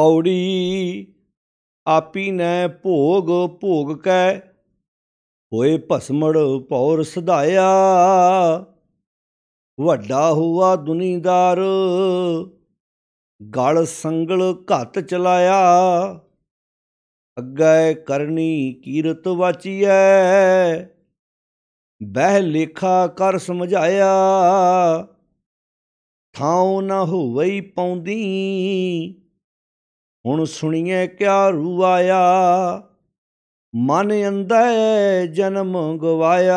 ਪੌੜੀ ਆਪੀ ਨੈ ਭੋਗ ਭੋਗ ਕੈ ਹੋਏ ਭਸਮੜ ਪੌਰ ਸਦਾਇਆ ਵੱਡਾ ਹੁਆ ਦੁਨੀਦਾਰ ਗਲ ਸੰਗਲ ਘਤ ਚਲਾਇਆ ਅੱਗੇ ਕਰਨੀ ਕੀਰਤ ਵਾਚੀਐ ਬਹਿ ਲੇਖਾ ਕਰ ਸਮਝਾਇਆ ਥਾਉ ਨਾ ਹੋਵਈ ਪੌਂਦੀ ਹੁਣ ਸੁਣੀਏ ਕਿਆ ਰੂ ਆਇਆ ਮਨ ਅੰਦਰ ਜਨਮ ਗਵਾਇਆ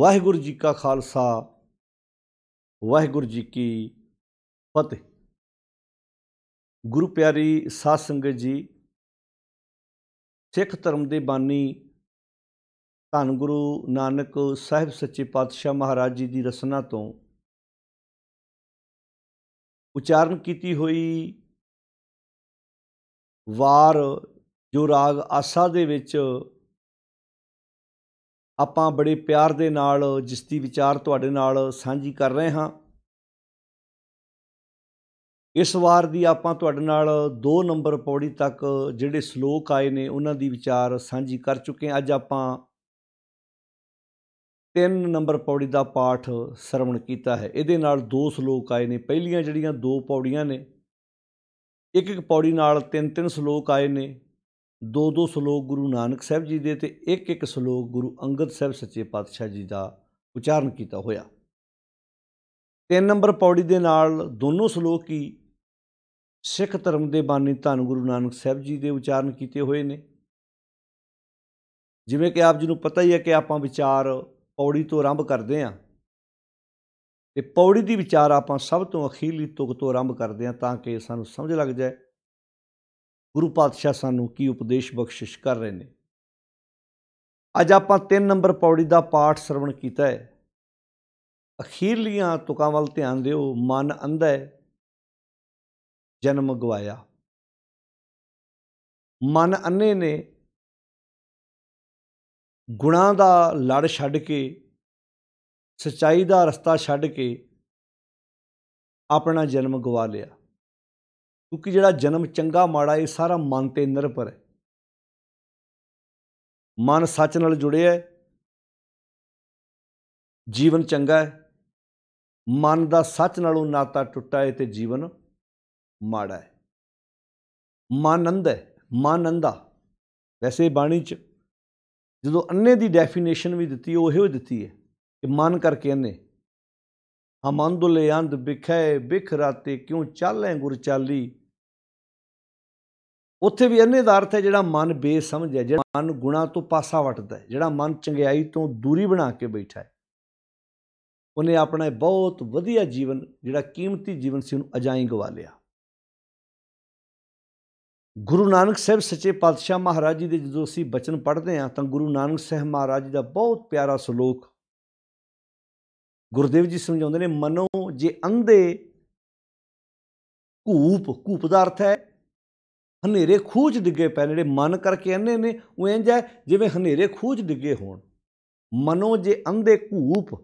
ਵਾਹਿਗੁਰੂ ਜੀ ਕਾ ਖਾਲਸਾ ਵਾਹਿਗੁਰੂ ਜੀ ਕੀ ਫਤਿਹ ਗੁਰੂ ਪਿਆਰੀ ਸਾਧ ਸੰਗਤ ਜੀ ਸਿੱਖ ਧਰਮ ਦੇ ਬਾਨੀ ਧੰਨ ਗੁਰੂ ਨਾਨਕ ਸਾਹਿਬ ਸੱਚੇ ਪਾਤਸ਼ਾਹ ਮਹਾਰਾਜ ਜੀ ਦੀ ਰਸਨਾ ਤੋਂ ਉਚਾਰਨ ਕੀਤੀ ਹੋਈ ਵਾਰ ਜੋ ਰਾਗ ਆਸਾ ਦੇ ਵਿੱਚ ਆਪਾਂ ਬੜੇ ਪਿਆਰ ਦੇ ਨਾਲ ਜਿਸ ਦੀ ਵਿਚਾਰ ਤੁਹਾਡੇ ਨਾਲ ਸਾਂਝੀ ਕਰ ਰਹੇ ਹਾਂ ਇਸ ਵਾਰ ਦੀ ਆਪਾਂ ਤੁਹਾਡੇ ਨਾਲ 2 ਨੰਬਰ ਪੌੜੀ ਤੱਕ ਜਿਹੜੇ ਸ਼ਲੋਕ ਆਏ ਨੇ ਉਹਨਾਂ ਦੀ ਵਿਚਾਰ ਸਾਂਝੀ ਕਰ ਚੁੱਕੇ ਅੱਜ ਆਪਾਂ 3 ਨੰਬਰ ਪੌੜੀ ਦਾ ਪਾਠ ਸਰਵਣ ਕੀਤਾ ਹੈ ਇਹਦੇ ਨਾਲ ਦੋ ਸ਼ਲੋਕ ਆਏ ਨੇ ਪਹਿਲੀਆਂ ਜਿਹੜੀਆਂ ਦੋ ਪੌੜੀਆਂ ਨੇ ਇੱਕ ਇੱਕ ਪੌੜੀ ਨਾਲ ਤਿੰਨ ਤਿੰਨ ਸ਼ਲੋਕ ਆਏ ਨੇ ਦੋ ਦੋ ਸ਼ਲੋਕ ਗੁਰੂ ਨਾਨਕ ਸਾਹਿਬ ਜੀ ਦੇ ਤੇ ਇੱਕ ਇੱਕ ਸ਼ਲੋਕ ਗੁਰੂ ਅੰਗਦ ਸਾਹਿਬ ਸੱਚੇ ਪਾਤਸ਼ਾਹ ਜੀ ਦਾ ਉਚਾਰਨ ਕੀਤਾ ਹੋਇਆ ਤਿੰਨ ਨੰਬਰ ਪੌੜੀ ਦੇ ਨਾਲ ਦੋਨੋਂ ਸ਼ਲੋਕ ਕੀ ਸਿੱਖ ਧਰਮ ਦੇ ਬਾਨੀ ਧੰਨ ਗੁਰੂ ਨਾਨਕ ਸਾਹਿਬ ਜੀ ਦੇ ਉਚਾਰਨ ਕੀਤੇ ਹੋਏ ਨੇ ਜਿਵੇਂ ਕਿ ਆਪ ਜੀ ਨੂੰ ਪਤਾ ਹੀ ਹੈ ਕਿ ਆਪਾਂ ਵਿਚਾਰ ਪੌੜੀ ਤੋਂ ਆਰੰਭ ਕਰਦੇ ਆਂ ਤੇ ਪੌੜੀ ਦੀ ਵਿਚਾਰ ਆਪਾਂ ਸਭ ਤੋਂ ਅਖੀਰਲੀ ਤੁਕ ਤੋਂ ਆਰੰਭ ਕਰਦੇ ਆਂ ਤਾਂ ਕਿ ਸਾਨੂੰ ਸਮਝ ਲੱਗ ਜਾਏ ਗੁਰੂ ਪਾਤਸ਼ਾਹ ਸਾਨੂੰ ਕੀ ਉਪਦੇਸ਼ ਬਖਸ਼ਿਸ਼ ਕਰ ਰਹੇ ਨੇ ਅੱਜ ਆਪਾਂ 3 ਨੰਬਰ ਪੌੜੀ ਦਾ ਪਾਠ ਸਰਵਣ ਕੀਤਾ ਹੈ ਅਖੀਰਲੀਆਂ ਤੁਕਾਂ ਵੱਲ ਧਿਆਨ ਦਿਓ ਮਨ ਅੰਧਾ ਹੈ ਜਨਮ ਗਵਾਇਆ ਮਨ ਅੰਨੇ ਨੇ ਗੁਣਾ ਦਾ ਲੜ ਛੱਡ ਕੇ ਸਚਾਈ ਦਾ ਰਸਤਾ ਛੱਡ ਕੇ ਆਪਣਾ ਜਨਮ ਗਵਾ ਲਿਆ ਕਿਉਂਕਿ ਜਿਹੜਾ ਜਨਮ ਚੰਗਾ ਮਾੜਾ ਇਹ ਸਾਰਾ ਮਨ ਤੇ ਨਿਰਭਰ ਹੈ ਮਨ ਸੱਚ ਨਾਲ ਜੁੜਿਆ ਹੈ ਜੀਵਨ ਚੰਗਾ ਹੈ ਮਨ ਦਾ ਸੱਚ ਨਾਲੋਂ ਨਾਤਾ ਟੁੱਟਾ ਹੈ ਤੇ ਜੀਵਨ ਮਾੜਾ ਹੈ ਮਨੰਦ ਹੈ ਮਨੰਦਾ ਵੈਸੇ ਬਾਣੀ ਚ ਜਦੋਂ ਅੰਨੇ ਦੀ ਡੈਫੀਨੇਸ਼ਨ ਵੀ ਦਿੱਤੀ ਉਹ ਇਹੋ ਦਿੱਤੀ ਹੈ ਕਿ ਮਨ ਕਰਕੇ ਅੰਨੇ ਹਮੰਦੁਲ ਅੰਧ ਬਿਖੇ ਬਿਖ ਰਾਤੇ ਕਿਉਂ ਚੱਲੇ ਗੁਰ ਚਾਲੀ ਉੱਥੇ ਵੀ ਅੰਨੇ ਦਾ ਅਰਥ ਹੈ ਜਿਹੜਾ ਮਨ ਬੇਸਮਝ ਹੈ ਜਿਹੜਾ ਮਨ ਗੁਣਾ ਤੋਂ ਪਾਸਾ ਵਟਦਾ ਹੈ ਜਿਹੜਾ ਮਨ ਚੰਗਿਆਈ ਤੋਂ ਦੂਰੀ ਬਣਾ ਕੇ ਬੈਠਾ ਹੈ ਉਹਨੇ ਆਪਣਾ ਬਹੁਤ ਵਧੀਆ ਜੀਵਨ ਜਿਹੜਾ ਕੀਮਤੀ ਜੀਵਨ ਸੀ ਉਹਨੂੰ ਅਜਾਈ ਗਵਾ ਲਿਆ ਗੁਰੂ ਨਾਨਕ ਸਾਹਿਬ ਸੱਚੇ ਪਾਤਸ਼ਾਹ ਮਹਾਰਾਜ ਜੀ ਦੇ ਜਦੋਂ ਅਸੀਂ ਬਚਨ ਪੜ੍ਹਦੇ ਹਾਂ ਤਾਂ ਗੁਰੂ ਨਾਨਕ ਸਾਹਿਬ ਮਹਾਰਾਜ ਜੀ ਦਾ ਬਹੁਤ ਪਿਆਰਾ ਸ਼ਲੋਕ ਗੁਰਦੇਵ ਜੀ ਸਮਝਾਉਂਦੇ ਨੇ ਮਨੋ ਜੇ ਅੰਧੇ ਘੂਪ ਘੂਪ ਦਾ ਅਰਥ ਹੈ ਹਨੇਰੇ ਖੂਜ ਡਿੱਗੇ ਪੈ ਜਿਹੜੇ ਮਨ ਕਰਕੇ ਅੰਨੇ ਨੇ ਉਹ ਇੰਜ ਹੈ ਜਿਵੇਂ ਹਨੇਰੇ ਖੂਜ ਡਿੱਗੇ ਹੋਣ ਮਨੋ ਜੇ ਅੰਧੇ ਘੂਪ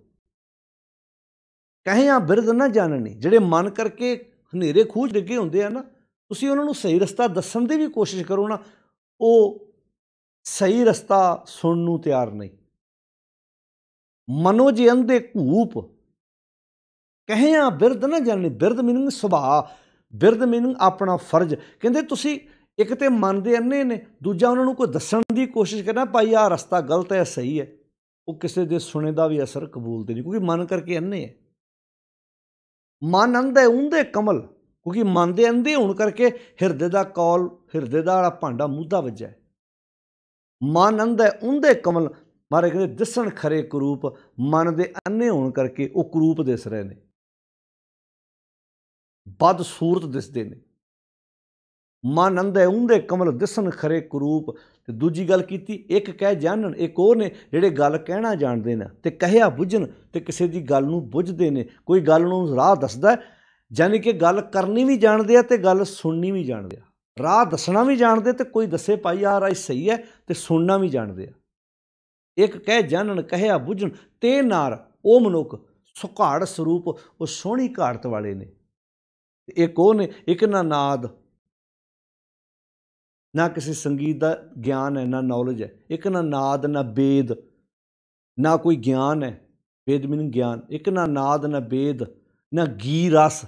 ਕਹਿਆ ਬਿਰਦ ਨਾ ਜਾਣਨੀ ਜਿਹੜੇ ਮਨ ਕਰਕੇ ਹਨੇਰੇ ਖੂਜ ਡਿੱਗੇ ਹੁੰਦੇ ਆ ਨਾ ਤੁਸੀਂ ਉਹਨਾਂ ਨੂੰ ਸਹੀ ਰਸਤਾ ਦੱਸਣ ਦੀ ਵੀ ਕੋਸ਼ਿਸ਼ ਕਰੋ ਨਾ ਉਹ ਸਹੀ ਰਸਤਾ ਸੁਣਨ ਨੂੰ ਤਿਆਰ ਨਹੀਂ ਮਨੋ ਜੀ ਅੰਦੇ ਘੂਪ ਕਹਿਆ ਬਿਰਦ ਨਾ ਜਾਣੇ ਬਿਰਦ ਮੀਨਿੰਗ ਸੁਭਾ ਬਿਰਦ ਮੀਨਿੰਗ ਆਪਣਾ ਫਰਜ਼ ਕਹਿੰਦੇ ਤੁਸੀਂ ਇੱਕ ਤੇ ਮਨ ਦੇ ਅੰਨੇ ਨੇ ਦੂਜਾ ਉਹਨਾਂ ਨੂੰ ਕੋਈ ਦੱਸਣ ਦੀ ਕੋਸ਼ਿਸ਼ ਕਰਨਾ ਭਾਈ ਆ ਰਸਤਾ ਗਲਤ ਹੈ ਸਹੀ ਹੈ ਉਹ ਕਿਸੇ ਦੇ ਸੁਣੇ ਦਾ ਵੀ ਅਸਰ ਕਬੂਲਦੇ ਨਹੀਂ ਕਿਉਂਕਿ ਮਨ ਕਰਕੇ ਅੰਨੇ ਹੈ ਮਨ ਅੰਧੇ ਉਂਦੇ ਕਮਲ ਕਿਉਂਕਿ ਮਨ ਦੇ ਅੰਦੇ ਹੋਣ ਕਰਕੇ ਹਿਰਦੇ ਦਾ ਕੌਲ ਹਿਰਦੇ ਦਾ ਵਾਲਾ ਭਾਂਡਾ ਮੂਧਾ ਵੱਜਿਆ ਮਨ ਅੰਦੇ ਉਹਦੇ ਕਮਲ ਮਾਰੇ ਕਹਿੰਦੇ ਦਿਸਣ ਖਰੇ ਕਰੂਪ ਮਨ ਦੇ ਅੰਨੇ ਹੋਣ ਕਰਕੇ ਉਹ ਕਰੂਪ ਦਿਸ ਰਹੇ ਨੇ ਬਦ ਸੂਰਤ ਦਿਸਦੇ ਨੇ ਮਨ ਅੰਦੇ ਉਹਦੇ ਕਮਲ ਦਿਸਣ ਖਰੇ ਕਰੂਪ ਤੇ ਦੂਜੀ ਗੱਲ ਕੀਤੀ ਇੱਕ ਕਹਿ ਜਾਣਨ ਇੱਕ ਹੋਰ ਨੇ ਜਿਹੜੇ ਗੱਲ ਕਹਿਣਾ ਜਾਣਦੇ ਨੇ ਤੇ ਕਹਿਆ ਬੁੱਝਣ ਤੇ ਕਿਸੇ ਦੀ ਗੱਲ ਨੂੰ ਬੁੱਝਦੇ ਨੇ ਕੋਈ ਗੱਲ ਨੂੰ ਰਾਹ ਦੱਸਦਾ ਯਾਨੀ ਕਿ ਗੱਲ ਕਰਨੀ ਵੀ ਜਾਣਦੇ ਆ ਤੇ ਗੱਲ ਸੁਣਨੀ ਵੀ ਜਾਣਦੇ ਆ ਰਾਹ ਦੱਸਣਾ ਵੀ ਜਾਣਦੇ ਤੇ ਕੋਈ ਦੱਸੇ ਪਾਈ ਆ ਰਾਹ ਸਹੀ ਹੈ ਤੇ ਸੁਣਨਾ ਵੀ ਜਾਣਦੇ ਆ ਇੱਕ ਕਹਿ ਜਾਣਨ ਕਹਿਆ ਬੁਝਣ ਤੇ ਨਾਰ ਉਹ ਮਨੁੱਖ ਸੁਘੜ ਸਰੂਪ ਉਹ ਸੋਹਣੀ ਘਾਟ ਵਾਲੇ ਨੇ ਇੱਕ ਉਹ ਨੇ ਇੱਕ ਨਾ ਨਾਦ ਨਾ ਕਿਸੇ ਸੰਗੀਤ ਦਾ ਗਿਆਨ ਹੈ ਨਾ ਨੌਲੇਜ ਹੈ ਇੱਕ ਨਾ ਨਾਦ ਨਾ ਬੇਦ ਨਾ ਕੋਈ ਗਿਆਨ ਹੈ ਬੇਦ ਮੀਨ ਗਿਆਨ ਇੱਕ ਨਾ ਨਾਦ ਨਾ ਬੇਦ ਨਾ ਗੀ ਰਸ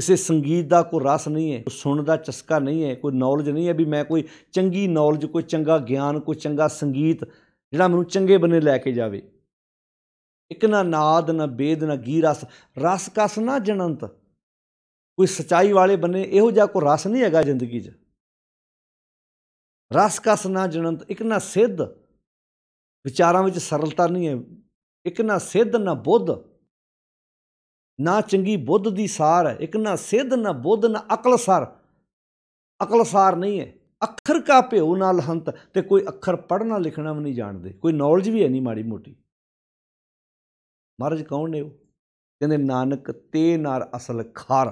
ਕਿਸੇ ਸੰਗੀਤ ਦਾ ਕੋਈ ਰਸ ਨਹੀਂ ਹੈ ਸੁਣਨ ਦਾ ਚਸਕਾ ਨਹੀਂ ਹੈ ਕੋਈ ਨੌਲੇਜ ਨਹੀਂ ਹੈ ਵੀ ਮੈਂ ਕੋਈ ਚੰਗੀ ਨੌਲੇਜ ਕੋਈ ਚੰਗਾ ਗਿਆਨ ਕੋਈ ਚੰਗਾ ਸੰਗੀਤ ਜਿਹੜਾ ਮੈਨੂੰ ਚੰਗੇ ਬੰਨੇ ਲੈ ਕੇ ਜਾਵੇ ਇੱਕ ਨਾ ਨਾਦ ਨਾ ਬੇਦ ਨਾ ਗੀ ਰਸ ਰਸ ਕਸ ਨਾ ਜਨੰਤ ਕੋਈ ਸਚਾਈ ਵਾਲੇ ਬੰਨੇ ਇਹੋ ਜਿਹਾ ਕੋਈ ਰਸ ਨਹੀਂ ਹੈਗਾ ਜ਼ਿੰਦਗੀ 'ਚ ਰਸ ਕਸ ਨਾ ਜਨੰਤ ਇੱਕ ਨਾ ਸਿੱਧ ਵਿਚਾਰਾਂ ਵਿੱਚ ਸਰਲਤਾ ਨਹੀਂ ਹੈ ਇੱਕ ਨਾ ਸਿੱਧ ਨਾ ਬੁੱਧ ਨਾ ਚੰਗੀ ਬੁੱਧ ਦੀ ਸਾਰ ਹੈ ਇੱਕ ਨਾ ਸਿੱਧ ਨਾ ਬੁੱਧ ਨਾ ਅਕਲ ਸਾਰ ਅਕਲ ਸਾਰ ਨਹੀਂ ਹੈ ਅੱਖਰ ਕਾ ਭਿਓ ਨਾਲ ਹੰਤ ਤੇ ਕੋਈ ਅੱਖਰ ਪੜਨਾ ਲਿਖਣਾ ਵੀ ਨਹੀਂ ਜਾਣਦੇ ਕੋਈ ਨੌਲੇਜ ਵੀ ਹੈ ਨਹੀਂ ਮਾੜੀ ਮੋਟੀ ਮਹਾਰਾਜ ਕੌਣ ਨੇ ਉਹ ਕਹਿੰਦੇ ਨਾਨਕ ਤੇ ਨਾਰ ਅਸਲ ਖਾਰ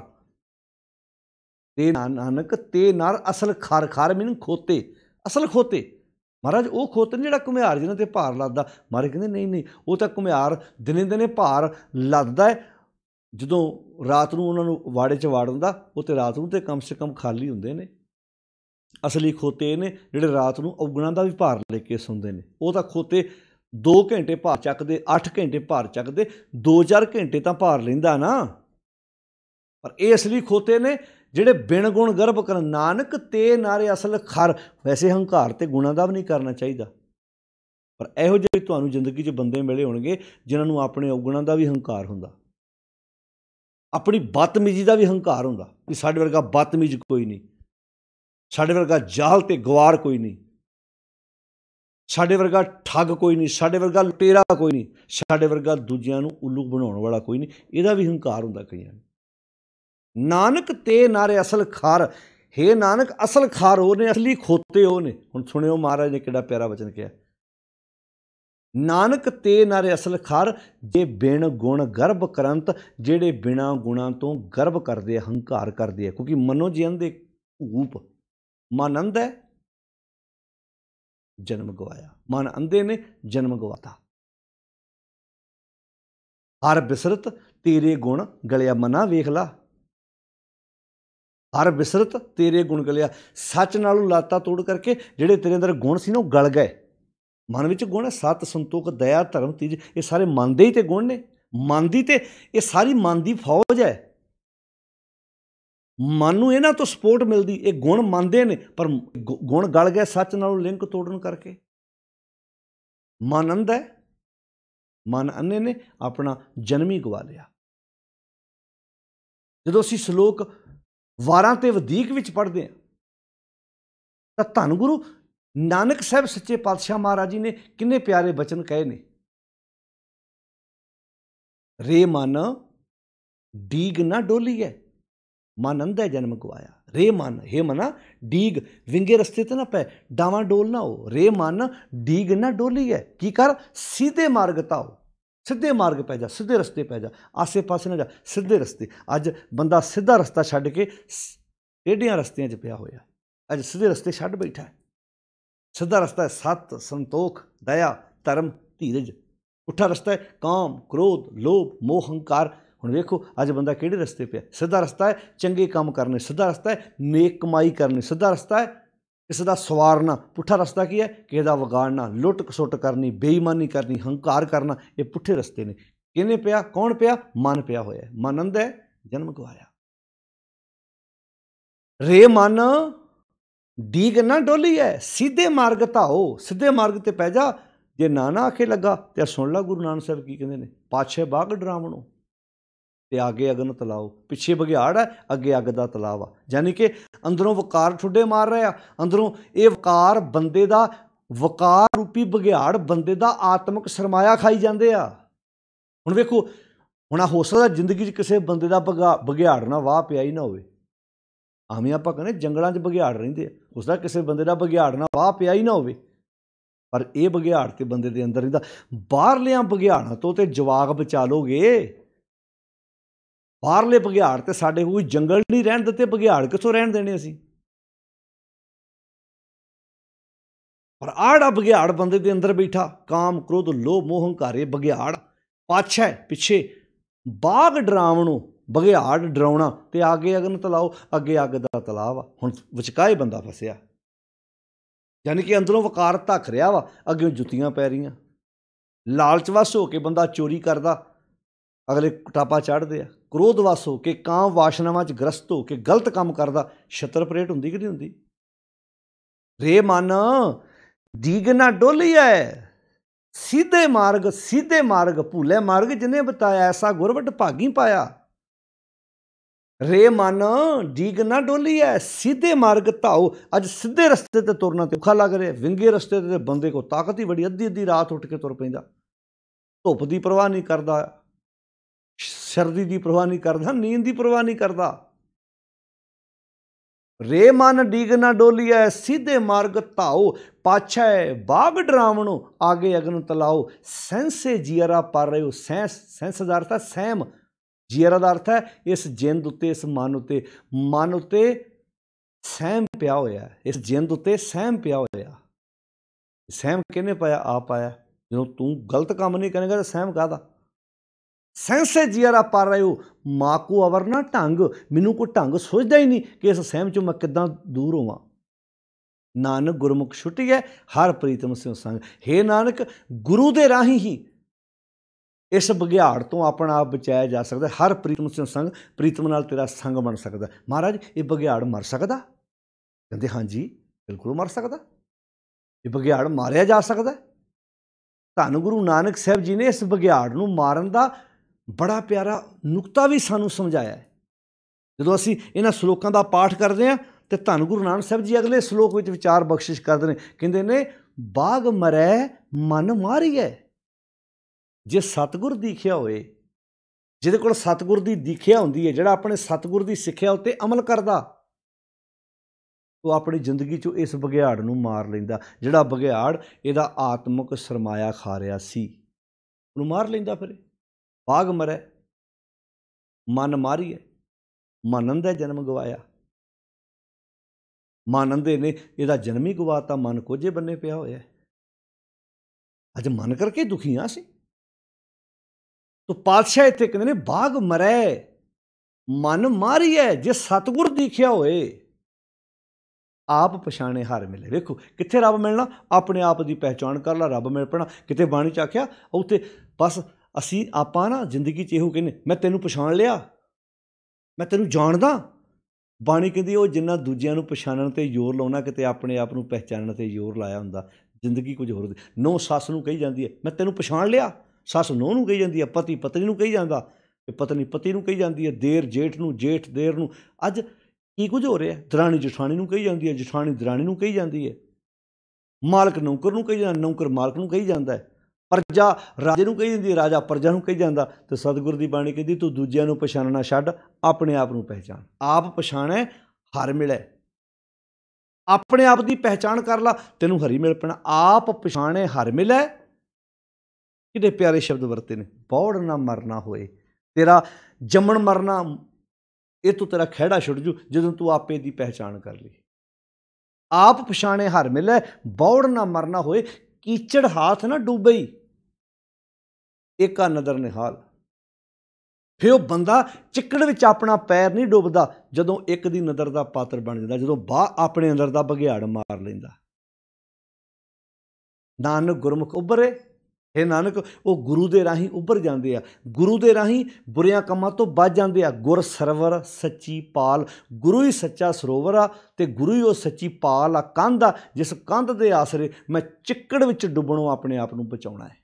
ਤੇ ਨਾਨਕ ਤੇ ਨਾਰ ਅਸਲ ਖਾਰ ਖਾਰ ਮੀਨ ਖੋਤੇ ਅਸਲ ਖੋਤੇ ਮਹਾਰਾਜ ਉਹ ਖੋਤੇ ਜਿਹੜਾ ਕੁਮਿਆਰ ਜਿਹਨਾਂ ਤੇ ਭਾਰ ਲੱਦਦਾ ਮਹਾਰਾਜ ਕਹਿੰਦੇ ਨਹੀਂ ਨਹੀਂ ਉਹ ਤਾਂ ਕੁਮਿਆਰ ਦਿਨੇ ਦਿਨੇ ਭਾਰ ਲੱਦਦਾ ਹੈ ਜਦੋਂ ਰਾਤ ਨੂੰ ਉਹਨਾਂ ਨੂੰ ਵਾੜੇ 'ਚ ਵਾੜ ਹੁੰਦਾ ਉੱਤੇ ਰਾਤ ਨੂੰ ਤੇ ਕਮ ਸੇ ਕਮ ਖਾਲੀ ਹੁੰਦੇ ਨੇ ਅਸਲੀ ਖੋਤੇ ਨੇ ਜਿਹੜੇ ਰਾਤ ਨੂੰ ਔਗਣਾਂ ਦਾ ਵੀ ਭਾਰ ਲੈ ਕੇ ਸੌਂਦੇ ਨੇ ਉਹ ਤਾਂ ਖੋਤੇ 2 ਘੰਟੇ ਭਾਰ ਚੱਕਦੇ 8 ਘੰਟੇ ਭਾਰ ਚੱਕਦੇ 2-4 ਘੰਟੇ ਤਾਂ ਭਾਰ ਲੈਂਦਾ ਨਾ ਪਰ ਇਹ ਅਸਲੀ ਖੋਤੇ ਨੇ ਜਿਹੜੇ ਬਿਨ ਗੁਣ ਗਰਭ ਕਰਨ ਨਾਨਕ ਤੇ ਨਾਰੇ ਅਸਲ ਖਰ ਵੈਸੇ ਹੰਕਾਰ ਤੇ ਗੁਣਾ ਦਾ ਵੀ ਨਹੀਂ ਕਰਨਾ ਚਾਹੀਦਾ ਪਰ ਇਹੋ ਜਿਹੇ ਤੁਹਾਨੂੰ ਜ਼ਿੰਦਗੀ 'ਚ ਬੰਦੇ ਮਿਲੇ ਹੋਣਗੇ ਜਿਨ੍ਹਾਂ ਨੂੰ ਆਪਣੇ ਔਗਣਾਂ ਦਾ ਵੀ ਹੰਕਾਰ ਹੁੰਦਾ ਆਪਣੀ ਬਦਤਮੀਜ਼ੀ ਦਾ ਵੀ ਹੰਕਾਰ ਹੁੰਦਾ ਕਿ ਸਾਡੇ ਵਰਗਾ ਬਦਤਮੀਜ਼ ਕੋਈ ਨਹੀਂ ਸਾਡੇ ਵਰਗਾ ਜਾਲ ਤੇ ਗਵਾਰ ਕੋਈ ਨਹੀਂ ਸਾਡੇ ਵਰਗਾ ਠੱਗ ਕੋਈ ਨਹੀਂ ਸਾਡੇ ਵਰਗਾ ਲੁਟੇਰਾ ਕੋਈ ਨਹੀਂ ਸਾਡੇ ਵਰਗਾ ਦੂਜਿਆਂ ਨੂੰ ਉਲੂ ਬਣਾਉਣ ਵਾਲਾ ਕੋਈ ਨਹੀਂ ਇਹਦਾ ਵੀ ਹੰਕਾਰ ਹੁੰਦਾ ਕਈਆਂ ਨੂੰ ਨਾਨਕ ਤੇ ਨਾਰੇ ਅਸਲ ਖਾਰ ਹੇ ਨਾਨਕ ਅਸਲ ਖਾਰ ਉਹ ਨੇ ਅਸਲੀ ਖੋਤੇ ਹੋ ਨੇ ਹੁਣ ਸੁਣਿਓ ਮਹਾਰਾਜ ਨੇ ਕਿਹੜਾ ਪਿਆਰਾ ਵਚਨ ਕਿਹਾ ਨਾਨਕ ਤੇ ਨਾਰੇ ਅਸਲ ਖਰ ਜੇ ਬਿਨ ਗੁਣ ਗਰਭ ਕਰੰਤ ਜਿਹੜੇ ਬਿਨਾ ਗੁਣਾ ਤੋਂ ਗਰਭ ਕਰਦੇ ਹੰਕਾਰ ਕਰਦੇ ਆ ਕਿਉਂਕਿ ਮਨੋ ਜੀਵਨ ਦੇ ਰੂਪ ਮਨ ਹੈ ਜਨਮ ਗਵਾਇਆ ਮਨ ਅੰਦੇ ਨੇ ਜਨਮ ਗਵਾਤਾ ਹਰ ਬਿਸਰਤ ਤੇਰੇ ਗੁਣ ਗਲਿਆ ਮਨਾ ਵੇਖ ਲਾ ਹਰ ਬਿਸਰਤ ਤੇਰੇ ਗੁਣ ਗਲਿਆ ਸੱਚ ਨਾਲੋਂ ਲਾਤਾ ਤੋੜ ਕਰਕੇ ਜਿਹੜੇ ਤੇਰੇ ਅੰਦਰ ਗੁਣ ਸੀ ਨਾ ਉਹ ਗਲ ਗਏ ਮਨ ਵਿੱਚ ਗੁਣ ਹੈ ਸਤ ਸੰਤੋਖ ਦਇਆ ਧਰਮ ਤੀਜ ਇਹ ਸਾਰੇ ਮਨ ਦੇ ਹੀ ਤੇ ਗੁਣ ਨੇ ਮਨ ਦੀ ਤੇ ਇਹ ਸਾਰੀ ਮਨ ਦੀ ਫੌਜ ਹੈ ਮਨ ਨੂੰ ਇਹਨਾਂ ਤੋਂ ਸਪੋਰਟ ਮਿਲਦੀ ਇਹ ਗੁਣ ਮੰਨਦੇ ਨੇ ਪਰ ਗੁਣ ਗਲ ਗਏ ਸੱਚ ਨਾਲੋਂ ਲਿੰਕ ਤੋੜਨ ਕਰਕੇ ਮਨੰਦ ਹੈ ਮਨ ਅੰਨੇ ਨੇ ਆਪਣਾ ਜਨਮੀ ਗਵਾ ਲਿਆ ਜਦੋਂ ਅਸੀਂ ਸ਼ਲੋਕ 12 ਤੇ ਵਧੇਕ ਵਿੱਚ ਪੜ੍ਹਦੇ ਹਾਂ ਤਾਂ ਧੰਨ ਗੁਰੂ ਨਾਨਕ ਸਾਹਿਬ ਸੱਚੇ ਪਾਤਸ਼ਾਹ ਮਹਾਰਾਜ ਜੀ ਨੇ ਕਿੰਨੇ ਪਿਆਰੇ ਬਚਨ ਕਹੇ ਨੇ ਰੇ ਮਨ ਡੀਗ ਨਾ ਡੋਲੀਐ ਮਨ ਅੰਧਾ ਜਨਮ ਗਵਾਇਆ ਰੇ ਮਨ ਹੇ ਮਨਾ ਡੀਗ ਵਿੰਗੇ ਰਸਤੇ ਤੇ ਨਾ ਪੈ ਡਾਵਾਂ ਡੋਲ ਨਾ ਹੋ ਰੇ ਮਨ ਡੀਗ ਨਾ ਡੋਲੀਐ ਕੀ ਕਰ ਸਿੱਧੇ ਮਾਰਗ ਤਾਓ ਸਿੱਧੇ ਮਾਰਗ ਪੈ ਜਾ ਸਿੱਧੇ ਰਸਤੇ ਪੈ ਜਾ ਆਸੇ ਪਾਸੇ ਨਾ ਜਾ ਸਿੱਧੇ ਰਸਤੇ ਅੱਜ ਬੰਦਾ ਸਿੱਧਾ ਰਸਤਾ ਛੱਡ ਕੇ ਢੇਡੀਆਂ ਰਸਤਿਆਂ 'ਚ ਪਿਆ ਹੋਇਆ ਅੱਜ ਸਿੱਧੇ ਰਸਤੇ ਛੱਡ ਬੈਠਾ ਹੈ ਸਿੱਧਾ ਰਸਤਾ ਹੈ ਸਤ ਸੰਤੋਖ ਦਇਆ ਧਰਮ ਧੀਰਜ ਉੱਠਾ ਰਸਤਾ ਹੈ ਕਾਮ ਕ੍ਰੋਧ ਲੋਭ ਮੋਹ ਹੰਕਾਰ ਹੁਣ ਵੇਖੋ ਅੱਜ ਬੰਦਾ ਕਿਹੜੇ ਰਸਤੇ ਪਿਆ ਸਿੱਧਾ ਰਸਤਾ ਹੈ ਚੰਗੇ ਕੰਮ ਕਰਨੇ ਸਿੱਧਾ ਰਸਤਾ ਹੈ ਨੇਕ ਕਮਾਈ ਕਰਨੀ ਸਿੱਧਾ ਰਸਤਾ ਹੈ ਕਿਸੇ ਦਾ ਸਵਾਰਨਾ ਪੁੱਠਾ ਰਸਤਾ ਕੀ ਹੈ ਕਿਸੇ ਦਾ ਵਿਗਾੜਨਾ ਲੁੱਟ ਖਸੁੱਟ ਕਰਨੀ ਬੇਈਮਾਨੀ ਕਰਨੀ ਹੰਕਾਰ ਕਰਨਾ ਇਹ ਪੁੱਠੇ ਰਸਤੇ ਨੇ ਕਿਹਨੇ ਪਿਆ ਕੌਣ ਪਿਆ ਮਨ ਪਿਆ ਹੋਇਆ ਮਨ ਅੰਧ ਹੈ ਜਨਮ ਗਵਾਇਆ ਰੇ ਮਨ ਡੀਗ ਨਾ ਡੋਲੀ ਐ ਸਿੱਧੇ ਮਾਰਗ ਧਾਓ ਸਿੱਧੇ ਮਾਰਗ ਤੇ ਪੈ ਜਾ ਜੇ ਨਾਨਾ ਆਖੇ ਲੱਗਾ ਤੇ ਸੁਣ ਲੈ ਗੁਰੂ ਨਾਨਕ ਸਾਹਿਬ ਕੀ ਕਹਿੰਦੇ ਨੇ ਪਾਛੇ ਬਾਗ ਡਰਾਵਣੋ ਤੇ ਅੱਗੇ ਅਗਨ ਤਲਾਓ ਪਿੱਛੇ ਬਗਿਆੜ ਹੈ ਅੱਗੇ ਅੱਗ ਦਾ ਤਲਾਵ ਆ ਯਾਨੀ ਕਿ ਅੰਦਰੋਂ ਵਕਾਰ ਠੁੱਡੇ ਮਾਰ ਰਿਹਾ ਅੰਦਰੋਂ ਇਹ ਵਕਾਰ ਬੰਦੇ ਦਾ ਵਕਾਰ ਰੂਪੀ ਬਗਿਆੜ ਬੰਦੇ ਦਾ ਆਤਮਿਕ ਸਰਮਾਇਆ ਖਾਈ ਜਾਂਦੇ ਆ ਹੁਣ ਵੇਖੋ ਹੁਣ ਆ ਹੋ ਸਕਦਾ ਜ਼ਿੰਦਗੀ 'ਚ ਕਿਸੇ ਬੰਦੇ ਦਾ ਬਗਿਆੜ ਨਾ ਵਾਹ ਪਿਆ ਹੀ ਨਾ ਹੋਵੇ ਆਵੇਂ ਆਪਾਂ ਕਹਿੰਦੇ ਜੰਗਲਾਂ 'ਚ ਬਗਿਆੜ ਰਹਿੰਦੇ ਆ ਉਸ ਦਾ ਕਿਸੇ ਬੰਦੇ ਦਾ ਬਗਿਆੜ ਨਾ ਵਾਹ ਪਿਆ ਹੀ ਨਾ ਹੋਵੇ ਪਰ ਇਹ ਬਗਿਆੜ ਤੇ ਬੰਦੇ ਦੇ ਅੰਦਰ ਇਹਦਾ ਬਾਹਰ ਲਿਆਂ ਬਗਿਆੜਾਂ ਤੋਂ ਤੇ ਜਵਾਗ ਬਚਾ ਲੋਗੇ ਬਾਹਰਲੇ ਬਗਿਆੜ ਤੇ ਸਾਡੇ ਕੋਈ ਜੰਗਲ ਨਹੀਂ ਰਹਿਣ ਦਿੱਤੇ ਬਗਿਆੜ ਕਿਥੋਂ ਰਹਿਣ ਦੇਣੇ ਅਸੀਂ ਪਰ ਆੜਾ ਬਗਿਆੜ ਬੰਦੇ ਦੇ ਅੰਦਰ ਬੈਠਾ ਕਾਮ ਕ੍ਰੋਧ ਲੋਭ ਮੋਹ ਹੰਕਾਰੇ ਬਗਿਆੜ ਪਾਛੈ ਪਿੱਛੇ ਬਾਗ ਡਰਾਵਣੋ ਬਗਿਆੜ ਡਰਾਉਣਾ ਤੇ ਆਗੇ ਅਗਨ ਤਲਾਓ ਅੱਗੇ ਅੱਗ ਦਾ ਤਲਾਵ ਹੁਣ ਵਿਚਕਾਏ ਬੰਦਾ ਫਸਿਆ ਯਾਨੀ ਕਿ ਅੰਦਰੋਂ ਵਕਾਰ ਧੱਕ ਰਿਹਾ ਵਾ ਅੱਗੇ ਜੁੱਤੀਆਂ ਪੈ ਰਹੀਆਂ ਲਾਲਚਵਸ ਹੋ ਕੇ ਬੰਦਾ ਚੋਰੀ ਕਰਦਾ ਅਗਲੇ ਟਾਪਾ ਚੜਦੇ ਆ ਕ੍ਰੋਧਵਸ ਹੋ ਕੇ ਕਾਮ ਵਾਸ਼ਨਾਵਾਂ 'ਚ ਗ੍ਰਸਤ ਹੋ ਕੇ ਗਲਤ ਕੰਮ ਕਰਦਾ ਛਤਰ ਪਰੇਟ ਹੁੰਦੀ ਕਿ ਨਹੀਂ ਹੁੰਦੀ ਰੇ ਮਨ ਦੀਗਨਾ ਡੋਲੀਐ ਸਿੱਧੇ ਮਾਰਗ ਸਿੱਧੇ ਮਾਰਗ ਭੁੱਲੇ ਮਾਰਗ ਜਿਨੇ ਬਤਾਇਆ ਐਸਾ ਗੁਰਵਟ ਭਾਗੀ ਪਾਇਆ ਰੇ ਮਨ ਡੀਗ ਨਾ ਡੋਲੀਐ ਸਿੱਧੇ ਮਾਰਗ ਧਾਓ ਅੱਜ ਸਿੱਧੇ ਰਸਤੇ ਤੇ ਤੁਰਨਾ ਤੇ ਔਖਾ ਲੱਗ ਰਿਹਾ ਵਿੰਗੇ ਰਸਤੇ ਤੇ ਬੰਦੇ ਕੋ ਤਾਕਤ ਹੀ ਬੜੀ ਅੱਧੀ ਅੱਧੀ ਰਾਤ ਉੱਠ ਕੇ ਤੁਰ ਪੈਂਦਾ ਧੁੱਪ ਦੀ ਪਰਵਾਹ ਨਹੀਂ ਕਰਦਾ ਸਰਦੀ ਦੀ ਪਰਵਾਹ ਨਹੀਂ ਕਰਦਾ ਨੀਂਦ ਦੀ ਪਰਵਾਹ ਨਹੀਂ ਕਰਦਾ ਰੇ ਮਨ ਡੀਗ ਨਾ ਡੋਲੀਐ ਸਿੱਧੇ ਮਾਰਗ ਧਾਓ ਪਾਛੈ ਬਾਗ ਡਰਾਵਣੋ ਆਗੇ ਅਗਨ ਤਲਾਓ ਸੈਂਸੇ ਜੀਰਾ ਪਰ ਰਿਓ ਹੋ ਸੈਂਸ ਸੈਂਸਦਾਰਤਾ ਸਹਿਮ ਜੀਰਾ ਦਾ ਅਰਥ ਹੈ ਇਸ ਜਿੰਦ ਉੱਤੇ ਇਸ ਮਨ ਉੱਤੇ ਮਨ ਉੱਤੇ ਸਹਿਮ ਪਿਆ ਹੋਇਆ ਇਸ ਜਿੰਦ ਉੱਤੇ ਸਹਿਮ ਪਿਆ ਹੋਇਆ ਸਹਿਮ ਕਿਹਨੇ ਪਾਇਆ ਆਪ ਆਇਆ ਜਦੋਂ ਤੂੰ ਗਲਤ ਕੰਮ ਨਹੀਂ ਕਰੇਗਾ ਤਾਂ ਸਹਿਮ ਕਾਦਾ ਸੈਂਸੇ ਜੀਰਾ ਪਾ ਰਹੇ ਹੋ ਮਾ ਕੋ ਅਵਰਨਾ ਢੰਗ ਮੈਨੂੰ ਕੋ ਢੰਗ ਸੋਚਦਾ ਹੀ ਨਹੀਂ ਕਿ ਇਸ ਸਹਿਮ ਚੋਂ ਮੈਂ ਕਿੱਦਾਂ ਦੂਰ ਹੋਵਾਂ ਨਾਨਕ ਗੁਰਮੁਖ ਛੁੱਟੀ ਹੈ ਹਰ ਪ੍ਰੀਤਮ ਸਿਉ ਸੰਗ ਹੈ ਨਾਨਕ ਗੁਰੂ ਦੇ ਰਾਹੀ ਹੀ ਇਸ ਬਗਿਆੜ ਤੋਂ ਆਪਣਾ ਆਪ ਬਚਾਇਆ ਜਾ ਸਕਦਾ ਹਰ ਪ੍ਰੀਤਮ ਸਿੰਘ ਸੰਗ ਪ੍ਰੀਤਮ ਨਾਲ ਤੇਰਾ ਸੰਗ ਬਣ ਸਕਦਾ ਮਹਾਰਾਜ ਇਹ ਬਗਿਆੜ ਮਰ ਸਕਦਾ ਕਹਿੰਦੇ ਹਾਂਜੀ ਬਿਲਕੁਲ ਮਰ ਸਕਦਾ ਇਹ ਬਗਿਆੜ ਮਾਰਿਆ ਜਾ ਸਕਦਾ ਧੰਨ ਗੁਰੂ ਨਾਨਕ ਸਾਹਿਬ ਜੀ ਨੇ ਇਸ ਬਗਿਆੜ ਨੂੰ ਮਾਰਨ ਦਾ ਬੜਾ ਪਿਆਰਾ ਨੁਕਤਾ ਵੀ ਸਾਨੂੰ ਸਮਝਾਇਆ ਜਦੋਂ ਅਸੀਂ ਇਹਨਾਂ ਸ਼ਲੋਕਾਂ ਦਾ ਪਾਠ ਕਰਦੇ ਹਾਂ ਤੇ ਧੰਨ ਗੁਰੂ ਨਾਨਕ ਸਾਹਿਬ ਜੀ ਅਗਲੇ ਸ਼ਲੋਕ ਵਿੱਚ ਵਿਚਾਰ ਬਖਸ਼ਿਸ਼ ਕਰਦੇ ਨੇ ਕਹਿੰਦੇ ਨੇ ਬਾਗ ਮਰੈ ਮਨ ਮਾਰੀਐ ਜੇ ਸਤਗੁਰ ਦੀਖਿਆ ਹੋਏ ਜਿਹਦੇ ਕੋਲ ਸਤਗੁਰ ਦੀ ਦੀਖਿਆ ਹੁੰਦੀ ਹੈ ਜਿਹੜਾ ਆਪਣੇ ਸਤਗੁਰ ਦੀ ਸਿੱਖਿਆ ਉੱਤੇ ਅਮਲ ਕਰਦਾ ਉਹ ਆਪਣੀ ਜ਼ਿੰਦਗੀ 'ਚੋਂ ਇਸ ਬਗਿਆੜ ਨੂੰ ਮਾਰ ਲੈਂਦਾ ਜਿਹੜਾ ਬਗਿਆੜ ਇਹਦਾ ਆਤਮਿਕ ਸਰਮਾਇਆ ਖਾ ਰਿਆ ਸੀ ਉਹਨੂੰ ਮਾਰ ਲੈਂਦਾ ਫਿਰ ਬਾਗ ਮਰੇ ਮਨ ਮਾਰੀਏ ਮਾਨੰਦ ਦਾ ਜਨਮ ਗਵਾਇਆ ਮਾਨੰਦੇ ਨੇ ਇਹਦਾ ਜਨਮ ਹੀ ਗਵਾਤਾ ਮਨ ਕੋਝੇ ਬੰਨੇ ਪਿਆ ਹੋਇਆ ਅੱਜ ਮਨ ਕਰਕੇ ਦੁਖੀਆਂ ਸੀ ਤੋ ਪਾਤਸ਼ਾਹ ਇੱਥੇ ਕਹਿੰਦੇ ਨੇ ਬਾਗ ਮਰੈ ਮਨ ਮਾਰੀਐ ਜੇ ਸਤਗੁਰ ਦੀਖਿਆ ਹੋਏ ਆਪ ਪਛਾਣੇ ਹਰ ਮਿਲੇ ਵੇਖੋ ਕਿੱਥੇ ਰੱਬ ਮਿਲਣਾ ਆਪਣੇ ਆਪ ਦੀ ਪਹਿਚਾਣ ਕਰ ਲੈ ਰੱਬ ਮਿਲ ਪਣਾ ਕਿਤੇ ਬਾਣੀ ਚ ਆਖਿਆ ਉੱਥੇ ਬਸ ਅਸੀਂ ਆਪਾਂ ਨਾ ਜ਼ਿੰਦਗੀ ਚ ਇਹੋ ਕਹਿੰਨੇ ਮੈਂ ਤੈਨੂੰ ਪਛਾਣ ਲਿਆ ਮੈਂ ਤੈਨੂੰ ਜਾਣਦਾ ਬਾਣੀ ਕਹਿੰਦੀ ਉਹ ਜਿੰਨਾ ਦੂਜਿਆਂ ਨੂੰ ਪਛਾਣਨ ਤੇ ਜ਼ੋਰ ਲਾਉਣਾ ਕਿਤੇ ਆਪਣੇ ਆਪ ਨੂੰ ਪਹਿਚਾਣਨ ਤੇ ਜ਼ੋਰ ਲਾਇਆ ਹੁੰਦਾ ਜ਼ਿੰਦਗੀ ਕੁਝ ਹੋਰ ਨੋ ਸੱਸ ਨੂੰ ਕਹੀ ਜਾਂਦੀ ਹੈ ਮੈਂ ਤੈਨੂੰ ਪਛਾਣ ਲਿਆ ਸੱਸ ਨੂੰਹ ਨੂੰ ਕਹੀ ਜਾਂਦੀ ਹੈ ਪਤੀ ਪਤਨੀ ਨੂੰ ਕਹੀ ਜਾਂਦਾ ਤੇ ਪਤਨੀ ਪਤੀ ਨੂੰ ਕਹੀ ਜਾਂਦੀ ਹੈ ਦੇਰ ਜੇਠ ਨੂੰ ਜੇਠ ਦੇਰ ਨੂੰ ਅੱਜ ਕੀ ਕੁਝ ਹੋ ਰਿਹਾ ਦਰਾਣੀ ਜਠਾਣੀ ਨੂੰ ਕਹੀ ਜਾਂਦੀ ਹੈ ਜਠਾਣੀ ਦਰਾਣੀ ਨੂੰ ਕਹੀ ਜਾਂਦੀ ਹੈ ਮਾਲਕ ਨੌਕਰ ਨੂੰ ਕਹੀ ਜਾਂਦਾ ਨੌਕਰ ਮਾਲਕ ਨੂੰ ਕਹੀ ਜਾਂਦਾ ਹੈ ਪਰਜਾ ਰਾਜੇ ਨੂੰ ਕਹੀ ਜਾਂਦੀ ਰਾਜਾ ਪਰਜਾ ਨੂੰ ਕਹੀ ਜਾਂਦਾ ਤੇ ਸਤਿਗੁਰ ਦੀ ਬਾਣੀ ਕਹਿੰਦੀ ਤੂੰ ਦੂਜਿਆਂ ਨੂੰ ਪਛਾਣਨਾ ਛੱਡ ਆਪਣੇ ਆਪ ਨੂੰ ਪਹਿਚਾਨ ਆਪ ਪਛਾਣੈ ਹਰ ਮਿਲੈ ਆਪਣੇ ਆਪ ਦੀ ਪਹਿਚਾਨ ਕਰ ਲੈ ਤੈਨੂੰ ਹਰੀ ਮਿਲ ਪੈਣਾ ਆਪ ਪਛਾਣੇ ਹਰ ਮਿਲੈ ਕਿਤੇ ਪਿਆਰੇ ਸ਼ਬਦ ਵਰਤੇ ਨੇ ਬੌੜ ਨਾ ਮਰਨਾ ਹੋਏ ਤੇਰਾ ਜੰਮਣ ਮਰਨਾ ਇਹ ਤੋਂ ਤੇਰਾ ਖਿਹੜਾ ਛੁੱਟ ਜੂ ਜਦੋਂ ਤੂੰ ਆਪੇ ਦੀ ਪਹਿਚਾਨ ਕਰ ਲਈ ਆਪ ਪਛਾਣੇ ਹਰ ਮਿਲੇ ਬੌੜ ਨਾ ਮਰਨਾ ਹੋਏ ਕੀਚੜ ਹਾਥ ਨਾ ਡੁੱਬਈ ਏਕਾ ਨਦਰ ਨਿਹਾਲ ਫੇ ਉਹ ਬੰਦਾ ਚਿੱਕੜ ਵਿੱਚ ਆਪਣਾ ਪੈਰ ਨਹੀਂ ਡੁੱਬਦਾ ਜਦੋਂ ਇੱਕ ਦੀ ਨਦਰ ਦਾ ਪਾਤਰ ਬਣ ਜਾਂਦਾ ਜਦੋਂ ਬਾ ਆਪਣੇ ਅੰਦਰ ਦਾ ਬਗਿਆੜ ਮਾਰ ਲੈਂਦਾ ਨਾਨਕ ਗੁਰਮੁਖ ਉੱਭਰੇ ਹੈ ਨਾਨਕ ਉਹ ਗੁਰੂ ਦੇ ਰਾਹੀਂ ਉੱਭਰ ਜਾਂਦੇ ਆ ਗੁਰੂ ਦੇ ਰਾਹੀਂ ਬੁਰਿਆਂ ਕੰਮਾਂ ਤੋਂ ਬਚ ਜਾਂਦੇ ਆ ਗੁਰ ਸਰਵਰ ਸੱਚੀ ਪਾਲ ਗੁਰੂ ਹੀ ਸੱਚਾ ਸਰੋਵਰ ਆ ਤੇ ਗੁਰੂ ਹੀ ਉਹ ਸੱਚੀ ਪਾਲ ਆ ਕੰਧ ਆ ਜਿਸ ਕੰਧ ਦੇ ਆਸਰੇ ਮੈਂ ਚਿੱਕੜ ਵਿੱਚ ਡੁੱਬਣੋਂ ਆਪਣੇ ਆਪ ਨੂੰ ਬਚਾਉਣਾ ਹੈ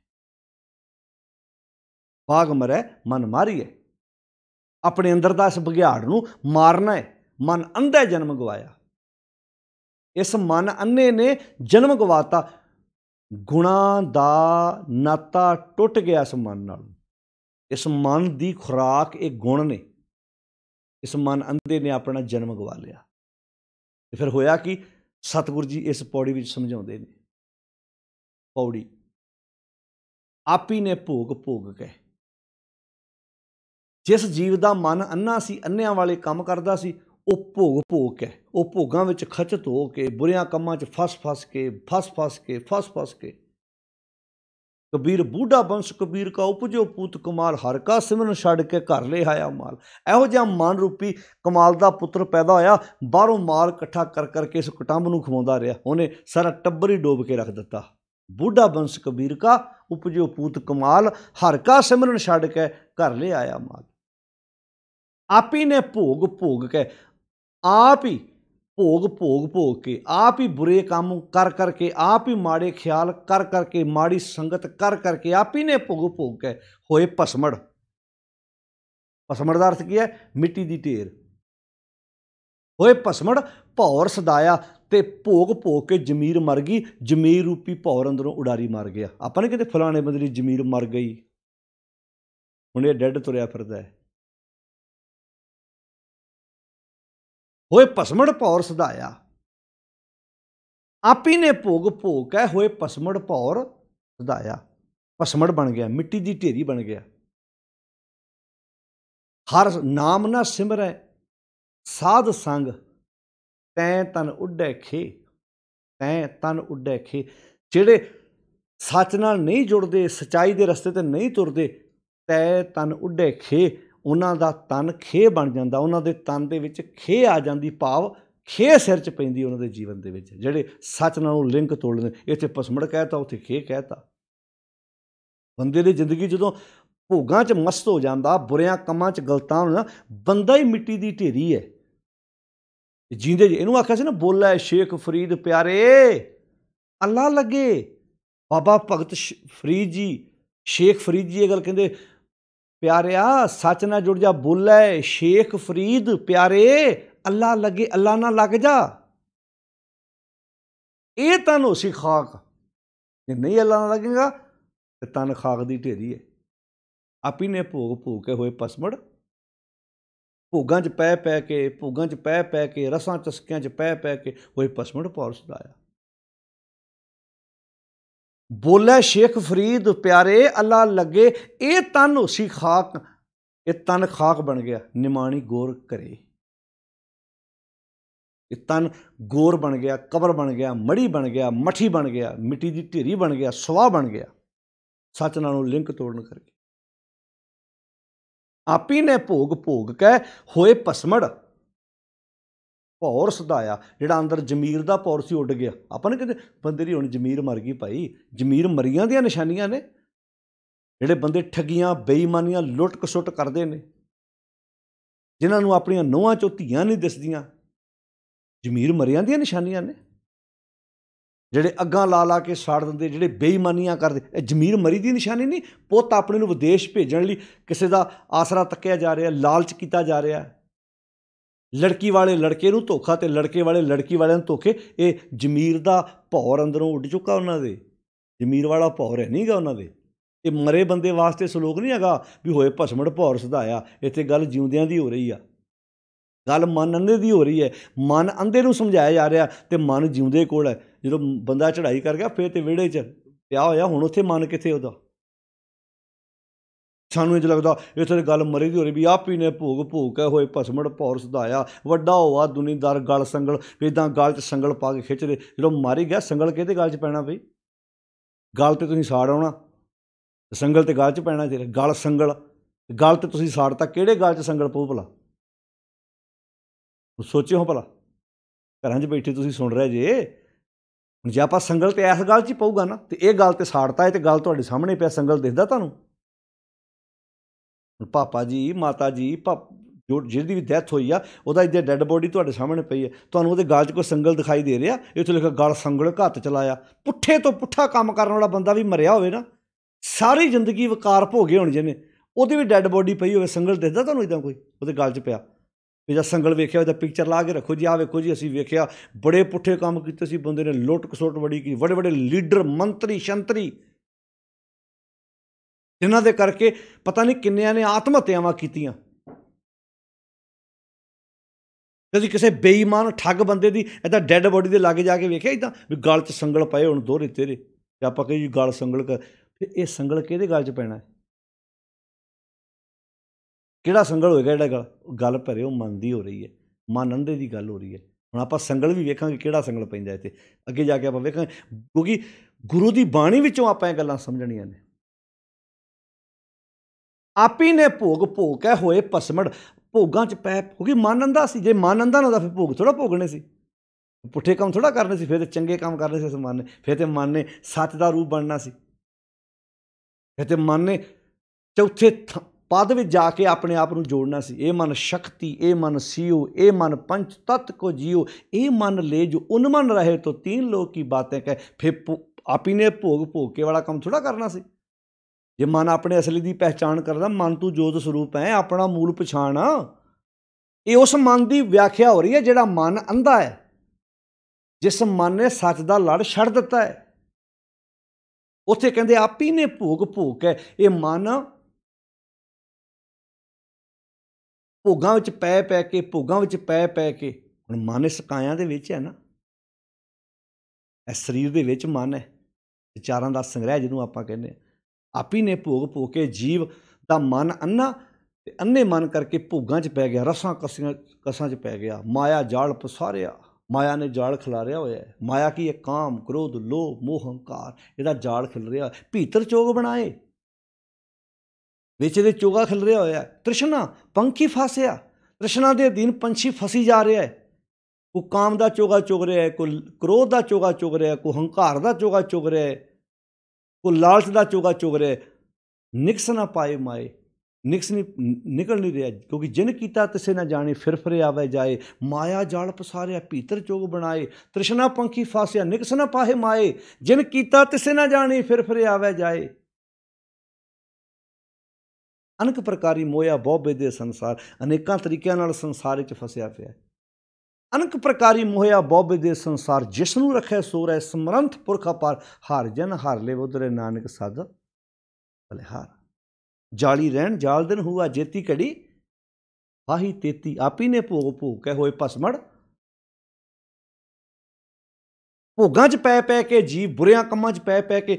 ਬਾਗ ਮਰੇ ਮਨ ਮਾਰੀਏ ਆਪਣੇ ਅੰਦਰ ਦਾ ਇਸ ਬਗਿਆੜ ਨੂੰ ਮਾਰਨਾ ਹੈ ਮਨ ਅੰਧਾ ਜਨਮ ਗਵਾਇਆ ਇਸ ਮਨ ਅੰਨੇ ਨੇ ਜਨਮ ਗਵਾਤਾ ਗੁਣਾ ਦਾ ਨਾਤਾ ਟੁੱਟ ਗਿਆ ਇਸ ਮਨ ਨਾਲ ਇਸ ਮਨ ਦੀ ਖੁਰਾਕ ਇਹ ਗੁਣ ਨੇ ਇਸ ਮਨ ਅੰਦੇ ਨੇ ਆਪਣਾ ਜਨਮ ਗਵਾ ਲਿਆ ਤੇ ਫਿਰ ਹੋਇਆ ਕਿ ਸਤਿਗੁਰੂ ਜੀ ਇਸ ਪੌੜੀ ਵਿੱਚ ਸਮਝਾਉਂਦੇ ਨੇ ਪੌੜੀ ਆਪੀ ਨੇ ਭੋਗ ਭੋਗ ਕੇ ਜਿਸ ਜੀਵ ਦਾ ਮਨ ਅੰਨਾ ਸੀ ਅੰਨਿਆਂ ਵਾਲੇ ਕੰਮ ਕਰਦਾ ਸੀ ਉਹ ਭੋਗ ਭੋਗ ਕੇ ਉਹ ਭੋਗਾਂ ਵਿੱਚ ਖਚਤ ਹੋ ਕੇ ਬੁਰਿਆਂ ਕੰਮਾਂ 'ਚ ਫਸ-ਫਸ ਕੇ ਫਸ-ਫਸ ਕੇ ਫਸ-ਫਸ ਕੇ ਕਬੀਰ ਬੂਢਾ ਬੰਸ ਕਬੀਰ ਕਾ ਉਪਜੋ ਪੂਤ ਕਮਾਲ ਹਰ ਕਾ ਸਿਮਰਨ ਛੱਡ ਕੇ ਘਰ ਲੈ ਆਇਆ ਮਾਲ ਇਹੋ ਜਿਹਾ ਮਨ ਰੂਪੀ ਕਮਾਲ ਦਾ ਪੁੱਤਰ ਪੈਦਾ ਹੋਇਆ ਬਾਹਰੋਂ ਮਾਲ ਇਕੱਠਾ ਕਰ ਕਰਕੇ ਇਸ ਕਟੰਬ ਨੂੰ ਖਵਾਉਂਦਾ ਰਿਹਾ ਉਹਨੇ ਸਾਰਾ ਟੱਬਰ ਹੀ ਡੋਬ ਕੇ ਰੱਖ ਦਿੱਤਾ ਬੂਢਾ ਬੰਸ ਕਬੀਰ ਕਾ ਉਪਜੋ ਪੂਤ ਕਮਾਲ ਹਰ ਕਾ ਸਿਮਰਨ ਛੱਡ ਕੇ ਘਰ ਲੈ ਆਇਆ ਮਾਲ ਆਪੀ ਨੇ ਭੋਗ ਭੋਗ ਕੇ ਆਪ ਹੀ ਭੋਗ ਭੋਗ ਭੋਗ ਕੇ ਆਪ ਹੀ ਬੁਰੇ ਕੰਮ ਕਰ ਕਰਕੇ ਆਪ ਹੀ ਮਾੜੇ ਖਿਆਲ ਕਰ ਕਰਕੇ ਮਾੜੀ ਸੰਗਤ ਕਰ ਕਰਕੇ ਆਪ ਹੀ ਨੇ ਭੋਗ ਭੋਗ ਕੇ ਹੋਏ ਭਸਮੜ ਭਸਮੜ ਦਾ ਅਰਥ ਕੀ ਹੈ ਮਿੱਟੀ ਦੀ ਢੇਰ ਹੋਏ ਭਸਮੜ ਭੌਰ ਸਦਾਇਆ ਤੇ ਭੋਗ ਭੋਗ ਕੇ ਜ਼ਮੀਰ ਮਰ ਗਈ ਜ਼ਮੀਰ ਰੂਪੀ ਭੌਰ ਅੰਦਰੋਂ ਉਡਾਰੀ ਮਰ ਗਿਆ ਆਪਾਂ ਨੇ ਕਿਤੇ ਫਲਾਣੇ ਬੰਦੇ ਦੀ ਜ਼ਮੀਰ ਮਰ ਗਈ ਹੁਣ ਇਹ ਡੈੱਡ ਤੁਰਿਆ ਫਿਰਦਾ ਹੈ ਹੋਏ ਭਸਮੜ ਪੌਰ ਸਦਾਇਆ ਆਪੀ ਨੇ ਭੋਗ ਭੋਗ ਹੈ ਹੋਏ ਭਸਮੜ ਪੌਰ ਸਦਾਇਆ ਭਸਮੜ ਬਣ ਗਿਆ ਮਿੱਟੀ ਦੀ ਢੇਰੀ ਬਣ ਗਿਆ ਹਰ ਨਾਮ ਨਾ ਸਿਮਰੈ ਸਾਧ ਸੰਗ ਤੈ ਤਨ ਉੱਡੈ ਖੇ ਤੈ ਤਨ ਉੱਡੈ ਖੇ ਜਿਹੜੇ ਸੱਚ ਨਾਲ ਨਹੀਂ ਜੁੜਦੇ ਸਚਾਈ ਦੇ ਰਸਤੇ ਤੇ ਨਹੀਂ ਤੁਰਦੇ ਤੈ ਤਨ ਉੱਡੇ ਖੇ ਉਹਨਾਂ ਦਾ ਤਨ ਖੇ ਬਣ ਜਾਂਦਾ ਉਹਨਾਂ ਦੇ ਤਨ ਦੇ ਵਿੱਚ ਖੇ ਆ ਜਾਂਦੀ ਭਾਵ ਖੇ ਸਿਰ ਚ ਪੈਂਦੀ ਉਹਨਾਂ ਦੇ ਜੀਵਨ ਦੇ ਵਿੱਚ ਜਿਹੜੇ ਸੱਚ ਨਾਲ ਲਿੰਕ ਤੋੜ ਲੈਂਦੇ ਇੱਥੇ ਪਸਮੜ ਕਹਿਤਾ ਉੱਥੇ ਖੇ ਕਹਿਤਾ ਬੰਦੇ ਦੀ ਜ਼ਿੰਦਗੀ ਜਦੋਂ ਭੋਗਾਂ 'ਚ ਮਸਤ ਹੋ ਜਾਂਦਾ ਬੁਰਿਆਂ ਕੰਮਾਂ 'ਚ ਗਲਤਾਂ ਹੁੰਦਾ ਬੰਦਾ ਹੀ ਮਿੱਟੀ ਦੀ ਢੇਰੀ ਹੈ ਜਿੰਦੇ ਇਹਨੂੰ ਆਖਿਆ ਸੀ ਨਾ ਬੋਲਾ ਸ਼ੇਖ ਫਰੀਦ ਪਿਆਰੇ ਅੱਲਾ ਲੱਗੇ ਬਾਬਾ ਭਗਤ ਫਰੀਦ ਜੀ ਸ਼ੇਖ ਫਰੀਦ ਜੀ ਇਹ ਗੱਲ ਕਹਿੰਦੇ ਪਿਆਰਿਆ ਸੱਚ ਨਾਲ ਜੁੜ ਜਾ ਬੁੱਲੇ ਸ਼ੇਖ ਫਰੀਦ ਪਿਆਰੇ ਅੱਲਾ ਲੱਗੇ ਅੱਲਾ ਨਾਲ ਲੱਗ ਜਾ ਇਹ ਤਨ ਸਿਖਾਕ ਜੇ ਨਹੀਂ ਅੱਲਾ ਨਾਲ ਲੱਗੇਗਾ ਤੇ ਤਨ ਖਾਕ ਦੀ ਢੇਰੀ ਹੈ ਆਪੀ ਨੇ ਭੋਗ ਭੋਗ ਕੇ ਹੋਏ ਪਸਮੜ ਭੋਗਾਂ 'ਚ ਪੈ ਪੈ ਕੇ ਭੋਗਾਂ 'ਚ ਪੈ ਪੈ ਕੇ ਰਸਾਂ ਚਸਕਿਆਂ 'ਚ ਪੈ ਪੈ ਕੇ ਹੋਏ ਪਸਮੜ ਪੌਰਸ ਦਾ ਆਇਆ ਬੋਲੇ ਸ਼ੇਖ ਫਰੀਦ ਪਿਆਰੇ ਅੱਲਾ ਲੱਗੇ ਇਹ ਤਨ ਉਸੀ ਖਾਕ ਇਹ ਤਨ ਖਾਕ ਬਣ ਗਿਆ ਨਿਮਾਣੀ ਗੌਰ ਕਰੇ ਇਹ ਤਨ ਗੌਰ ਬਣ ਗਿਆ ਕਬਰ ਬਣ ਗਿਆ ਮੜੀ ਬਣ ਗਿਆ ਮਠੀ ਬਣ ਗਿਆ ਮਿੱਟੀ ਦੀ ਢੇਰੀ ਬਣ ਗਿਆ ਸਵਾ ਬਣ ਗਿਆ ਸੱਚ ਨਾਲੋਂ ਲਿੰਕ ਤੋੜਨ ਕਰਕੇ ਆਪੀ ਨੇ ਭੋਗ ਭੋਗ ਕੇ ਹੋਏ ਪਸਮੜ ਭੌਰ ਸਦਾਇਆ ਜਿਹੜਾ ਅੰਦਰ ਜ਼ਮੀਰ ਦਾ ਭੌਰ ਸੀ ਉੱਡ ਗਿਆ ਆਪਾਂ ਨੇ ਕਹਿੰਦੇ ਬੰਦੇ ਦੀ ਹੁਣ ਜ਼ਮੀਰ ਮਰ ਗਈ ਭਾਈ ਜ਼ਮੀਰ ਮਰੀਆਂ ਦੀਆਂ ਨਿਸ਼ਾਨੀਆਂ ਨੇ ਜਿਹੜੇ ਬੰਦੇ ਠੱਗੀਆਂ ਬੇਈਮਾਨੀਆਂ ਲੁੱਟ ਕਸੁੱਟ ਕਰਦੇ ਨੇ ਜਿਨ੍ਹਾਂ ਨੂੰ ਆਪਣੀਆਂ ਨੋਹਾਂ ਚੋਂ ਧੀਆਂ ਨਹੀਂ ਦਿਸਦੀਆਂ ਜ਼ਮੀਰ ਮਰੀਆਂ ਦੀਆਂ ਨਿਸ਼ਾਨੀਆਂ ਨੇ ਜਿਹੜੇ ਅੱਗਾ ਲਾ ਲਾ ਕੇ ਸਾੜ ਦਿੰਦੇ ਜਿਹੜੇ ਬੇਈਮਾਨੀਆਂ ਕਰਦੇ ਇਹ ਜ਼ਮੀਰ ਮਰੀ ਦੀ ਨਿਸ਼ਾਨੀ ਨਹੀਂ ਪੁੱਤ ਆਪਣੇ ਨੂੰ ਵਿਦੇਸ਼ ਭੇਜਣ ਲਈ ਕਿਸੇ ਦਾ ਆਸਰਾ ਤੱਕਿਆ ਜਾ ਰਿਹਾ ਲਾਲਚ ਕੀਤਾ ਜਾ ਰਿਹਾ ਲੜਕੀ ਵਾਲੇ ਲੜਕੇ ਨੂੰ ਧੋਖਾ ਤੇ ਲੜਕੇ ਵਾਲੇ ਲੜਕੀ ਵਾਲਿਆਂ ਨੂੰ ਧੋਖੇ ਇਹ ਜ਼ਮੀਰ ਦਾ ਭੌਰ ਅੰਦਰੋਂ ਉੱਡ ਚੁੱਕਾ ਉਹਨਾਂ ਦੇ ਜ਼ਮੀਰ ਵਾਲਾ ਭੌਰ ਹੈ ਨਹੀਂਗਾ ਉਹਨਾਂ ਦੇ ਇਹ ਮਰੇ ਬੰਦੇ ਵਾਸਤੇ ਸਲੋਕ ਨਹੀਂ ਹੈਗਾ ਵੀ ਹੋਏ ਭਸਮੜ ਭੌਰ ਸਦਾਇਆ ਇੱਥੇ ਗੱਲ ਜਿਉਂਦਿਆਂ ਦੀ ਹੋ ਰਹੀ ਆ ਗੱਲ ਮਨ ਅੰਦੇ ਦੀ ਹੋ ਰਹੀ ਹੈ ਮਨ ਅੰਦੇ ਨੂੰ ਸਮਝਾਇਆ ਜਾ ਰਿਹਾ ਤੇ ਮਨ ਜਿਉਂਦੇ ਕੋਲ ਹੈ ਜਦੋਂ ਬੰਦਾ ਚੜ੍ਹਾਈ ਕਰ ਗਿਆ ਫੇਰ ਤੇ ਵਿੜੇ 'ਚ ਪਿਆ ਹੋਇਆ ਹੁਣ ਉੱਥੇ ਮਨ ਕਿੱਥੇ ਉਹਦਾ ਸਾਨੂੰ ਇਹ ਲੱਗਦਾ ਇਥੇ ਗੱਲ ਮਰੇ ਦੀ ਹੋ ਰਹੀ ਵੀ ਆਪੀ ਨੇ ਭੋਗ ਭੋਗ ਕੇ ਹੋਏ ਭਸਮੜ ਪੌਰ ਸਦਾਇਆ ਵੱਡਾ ਹੋਆ ਦੁਨੀਦਾਰ ਗਲ ਸੰਗਲ ਇਦਾਂ ਗਲ ਚ ਸੰਗਲ ਪਾ ਕੇ ਖਿੱਚ ਰਹੇ ਜਦੋਂ ਮਾਰੀ ਗਿਆ ਸੰਗਲ ਕਿਹਦੇ ਗਲ ਚ ਪੈਣਾ ਬਈ ਗਲ ਤੇ ਤੁਸੀਂ ਸਾੜ ਆਉਣਾ ਸੰਗਲ ਤੇ ਗਲ ਚ ਪੈਣਾ ਤੇਰੇ ਗਲ ਸੰਗਲ ਗਲ ਤੇ ਤੁਸੀਂ ਸਾੜਤਾ ਕਿਹੜੇ ਗਲ ਚ ਸੰਗਲ ਪਊ ਭਲਾ ਸੋਚਿਓ ਭਲਾ ਘਰਾਂ 'ਚ ਬੈਠੇ ਤੁਸੀਂ ਸੁਣ ਰਹੇ ਜੇ ਹੁਣ ਜੇ ਆਪਾਂ ਸੰਗਲ ਤੇ ਇਸ ਗੱਲ 'ਚ ਹੀ ਪਊਗਾ ਨਾ ਤੇ ਇਹ ਗੱਲ ਤੇ ਸਾੜਤਾ ਹੈ ਤੇ ਗੱਲ ਤੁਹਾਡੇ ਸਾਹਮਣੇ ਪਿਆ ਸੰਗਲ ਦਿਖਦਾ ਤੁਹਾਨੂੰ ਪਾਪਾ ਜੀ ਮਾਤਾ ਜੀ ਜੋ ਜਿਹਦੀ ਵੀ ਡੈਥ ਹੋਈ ਆ ਉਹਦਾ ਇੱਥੇ ਡੈੱਡ ਬੋਡੀ ਤੁਹਾਡੇ ਸਾਹਮਣੇ ਪਈ ਹੈ ਤੁਹਾਨੂੰ ਉਹਦੇ ਗਾਲ 'ਚ ਕੋਈ ਸੰਗਲ ਦਿਖਾਈ ਦੇ ਰਿਹਾ ਇੱਥੇ ਲਿਖਿਆ ਗਲ ਸੰਗਲ ਘੱਤ ਚਲਾਇਆ ਪੁੱਠੇ ਤੋਂ ਪੁੱਠਾ ਕੰਮ ਕਰਨ ਵਾਲਾ ਬੰਦਾ ਵੀ ਮਰਿਆ ਹੋਵੇ ਨਾ ਸਾਰੀ ਜ਼ਿੰਦਗੀ ਵਿਕਾਰ ਭੋਗੇ ਹੋਣ ਜਿਹਨੇ ਉਹਦੀ ਵੀ ਡੈੱਡ ਬੋਡੀ ਪਈ ਹੋਵੇ ਸੰਗਲ ਦਿਖਦਾ ਤੁਹਾਨੂੰ ਇਦਾਂ ਕੋਈ ਉਹਦੇ ਗਲ 'ਚ ਪਿਆ ਵੀ ਜਦ ਸੰਗਲ ਵੇਖਿਆ ਹੋਇਆ ਤਾਂ ਪਿਕਚਰ ਲਾ ਕੇ ਰੱਖੋ ਜੀ ਆ ਵੇਖੋ ਜੀ ਅਸੀਂ ਵੇਖਿਆ ਬੜੇ ਪੁੱਠੇ ਕੰਮ ਕੀਤੇ ਸੀ ਬੰਦੇ ਨੇ ਲੁੱਟ ਕਸੋਟ ਬੜੀ ਕੀ ਵੱਡੇ ਵੱਡੇ ਲੀਡਰ ਮੰਤਰੀ ਸ਼ੰਤਰੀ ਜਿਨ੍ਹਾਂ ਦੇ ਕਰਕੇ ਪਤਾ ਨਹੀਂ ਕਿੰਨਿਆਂ ਨੇ ਆਤਮ ਹੱਤਿਆਵਾਂ ਕੀਤੀਆਂ ਕਦੀ ਕਿਸੇ ਬੇਈਮਾਨ ਠੱਗ ਬੰਦੇ ਦੀ ਐਦਾ ਡੈੱਡ ਬੋਡੀ ਦੇ ਲੱਗ ਜਾ ਕੇ ਵੇਖਿਆ ਇਦਾਂ ਵੀ ਗਲ 'ਚ ਸੰਗਲ ਪਏ ਹੁਣ ਦੋਰੇ ਤੇਰੇ ਤੇ ਆਪਾਂ ਕਹੀ ਗਲ ਸੰਗਲ ਕਰ ਫਿਰ ਇਹ ਸੰਗਲ ਕਿਹਦੇ ਗਲ 'ਚ ਪੈਣਾ ਹੈ ਕਿਹੜਾ ਸੰਗਲ ਹੋਏਗਾ ਜਿਹੜਾ ਗਲ ਗੱਲ ਭਰੇ ਉਹ ਮਨ ਦੀ ਹੋ ਰਹੀ ਹੈ ਮਨ ਅੰਦੇ ਦੀ ਗੱਲ ਹੋ ਰਹੀ ਹੈ ਹੁਣ ਆਪਾਂ ਸੰਗਲ ਵੀ ਵੇਖਾਂਗੇ ਕਿਹੜਾ ਸੰਗਲ ਪੈਂਦਾ ਇੱਥੇ ਅੱਗੇ ਜਾ ਕੇ ਆਪਾਂ ਵੇਖਾਂਗੇ ਕਿਉਂਕਿ ਗੁਰੂ ਦੀ ਬਾਣੀ ਵਿੱਚੋਂ ਆਪਾਂ ਇਹ ਗੱਲਾਂ ਸਮਝਣੀਆਂ ਨੇ ਆਪੀ ਨੇ ਭੋਗ ਭੋਗ ਕੇ ਹੋਏ ਪਸਮੜ ਭੋਗਾਂ ਚ ਪੈ ਕਿਉਂਕਿ ਮਨ ਅੰਦਾ ਸੀ ਜੇ ਮਨ ਅੰਦਾ ਨਾ ਹੁੰਦਾ ਫਿਰ ਭੋਗ ਥੋੜਾ ਭੋਗਣੇ ਸੀ ਪੁੱਠੇ ਕੰਮ ਥੋੜਾ ਕਰਨੇ ਸੀ ਫਿਰ ਤੇ ਚੰਗੇ ਕੰਮ ਕਰਨੇ ਸੀ ਇਸ ਮਨ ਨੇ ਫਿਰ ਤੇ ਮਨ ਨੇ ਸੱਚ ਦਾ ਰੂਪ ਬਣਨਾ ਸੀ ਫਿਰ ਤੇ ਮਨ ਨੇ ਚੌਥੇ ਪਦ ਵਿੱਚ ਜਾ ਕੇ ਆਪਣੇ ਆਪ ਨੂੰ ਜੋੜਨਾ ਸੀ ਇਹ ਮਨ ਸ਼ਕਤੀ ਇਹ ਮਨ ਸਿਉ ਇਹ ਮਨ ਪੰਚ ਤਤ ਕੋ ਜੀਉ ਇਹ ਮਨ ਲੈ ਜੋ ਉਨ ਮਨ ਰਹੇ ਤੋ ਤੀਨ ਲੋਕ ਕੀ ਬਾतें ਕਹੇ ਫਿਰ ਆਪੀ ਨੇ ਭੋਗ ਭੋਗ ਕੇ ਵਾਲਾ ਕੰਮ ਥੋੜਾ ਕਰਨਾ ਸੀ ਜੇ ਮਨ ਆਪਣੇ ਅਸਲੀ ਦੀ ਪਛਾਣ ਕਰਦਾ ਮਨ ਤੂੰ ਜੋਤ ਸਰੂਪ ਹੈ ਆਪਣਾ ਮੂਲ ਪਛਾਣ ਇਹ ਉਸ ਮਨ ਦੀ ਵਿਆਖਿਆ ਹੋ ਰਹੀ ਹੈ ਜਿਹੜਾ ਮਨ ਅੰਧਾ ਹੈ ਜਿਸ ਮਨ ਨੇ ਸੱਚ ਦਾ ਲੜ ਛੱਡ ਦਿੱਤਾ ਹੈ ਉੱਥੇ ਕਹਿੰਦੇ ਆਪ ਹੀ ਨੇ ਭੋਗ ਭੋਗ ਹੈ ਇਹ ਮਨ ਭੋਗਾਂ ਵਿੱਚ ਪੈ ਪੈ ਕੇ ਭੋਗਾਂ ਵਿੱਚ ਪੈ ਪੈ ਕੇ ਹੁਣ ਮਨ ਇਸ ਕਾਇਆ ਦੇ ਵਿੱਚ ਹੈ ਨਾ ਇਸ ਸਰੀਰ ਦੇ ਵਿੱਚ ਮਨ ਹੈ ਵਿਚਾਰਾਂ ਦਾ ਸੰਗ੍ਰਹਿ ਜਿਹਨੂੰ ਆਪਾਂ ਕਹਿੰਦੇ ਆਪੀ ਨੇ ਭੋਗ ਭੋ ਕੇ ਜੀਵ ਦਾ ਮਨ ਅੰਨਾ ਤੇ ਅੰਨੇ ਮਨ ਕਰਕੇ ਭੋਗਾਂ 'ਚ ਪੈ ਗਿਆ ਰਸਾਂ ਕਸੀਆਂ ਕਸਾਂ 'ਚ ਪੈ ਗਿਆ ਮਾਇਆ ਜਾਲ ਪਸਾਰਿਆ ਮਾਇਆ ਨੇ ਜਾਲ ਖਿਲਾਰਿਆ ਹੋਇਆ ਹੈ ਮਾਇਆ ਕੀ ਇਹ ਕਾਮ ਕ੍ਰੋਧ ਲੋਭ ਮੋਹ ਹੰਕਾਰ ਇਹਦਾ ਜਾਲ ਖਿਲ ਰਿਹਾ ਭੀਤਰ ਚੋਗ ਬਣਾਏ ਵਿੱਚ ਦੇ ਚੋਗਾ ਖਿਲ ਰਿਹਾ ਹੋਇਆ ਤ੍ਰਿਸ਼ਨਾ ਪੰਖੀ ਫਾਸਿਆ ਤ੍ਰਿਸ਼ਨਾ ਦੇ ਅਧੀਨ ਪੰਛੀ ਫਸੀ ਜਾ ਰਿਹਾ ਹੈ ਕੋ ਕਾਮ ਦਾ ਚੋਗਾ ਚੁਗ ਰਿਹਾ ਹੈ ਕੋ ਕ੍ਰੋਧ ਦਾ ਚੋਗਾ ਚੁਗ ਰਿਹਾ ਹੈ ਕੋ ਹੰਕਾਰ ਦਾ ਚੋਗਾ ਚੁਗ ਰਿਹਾ ਹੈ ਉਹ ਲਾਲਚ ਦਾ ਚੋਗਾ ਚੁਗ ਰਿਹਾ ਨਿਕਸ ਨਾ ਪਾਏ ਮਾਏ ਨਿਕਸ ਨਹੀਂ ਨਿਕਲ ਨਹੀਂ ਰਿਹਾ ਕਿਉਂਕਿ ਜਿਨ ਕੀਤਾ ਤਿਸੇ ਨਾ ਜਾਣੇ ਫਿਰ ਫਿਰ ਆਵੇ ਜਾਏ ਮਾਇਆ ਜਾਲ ਪਸਾਰਿਆ ਭੀਤਰ ਚੋਗ ਬਣਾਏ ਤ੍ਰਿਸ਼ਨਾ ਪੰਖੀ ਫਾਸਿਆ ਨਿਕਸ ਨਾ ਪਾਹੇ ਮਾਏ ਜਿਨ ਕੀਤਾ ਤਿਸੇ ਨਾ ਜਾਣੇ ਫਿਰ ਫਿਰ ਆਵੇ ਜਾਏ ਅਨੇਕ ਪ੍ਰਕਾਰੀ ਮੋਇਆ ਬੋਬੇ ਦੇ ਸੰਸਾਰ ਅਨੇਕਾਂ ਤਰੀਕਿਆਂ ਨਾਲ ਸੰਸਾਰ ਵਿੱਚ ਫਸਿਆ ਪਿਆ ਅਨਕ ਪ੍ਰਕਾਰੀ ਮੋਹਿਆ ਬੋਬੇ ਦੇ ਸੰਸਾਰ ਜਿਸ ਨੂੰ ਰਖੈ ਸੋ ਰਹਿ ਸਮਰੰਥ ਪੁਰਖ ਅਪਾਰ ਹਰ ਜਨ ਹਰ ਲੈ ਉਧਰੇ ਨਾਨਕ ਸਦ ਹਾਰ ਜਾਲੀ ਰਹਿਣ ਜਾਲ ਦਿਨ ਹੁਆ ਜੇਤੀ ਘੜੀ ਵਾਹੀ ਤੇਤੀ ਆਪੀ ਨੇ ਭੋਗ ਭੋਗ ਕੇ ਹੋਏ ਭਸਮੜ ਭੋਗਾਂ 'ਚ ਪੈ ਪੈ ਕੇ ਜੀ ਬੁਰਿਆਂ ਕੰਮਾਂ 'ਚ ਪੈ ਪੈ ਕੇ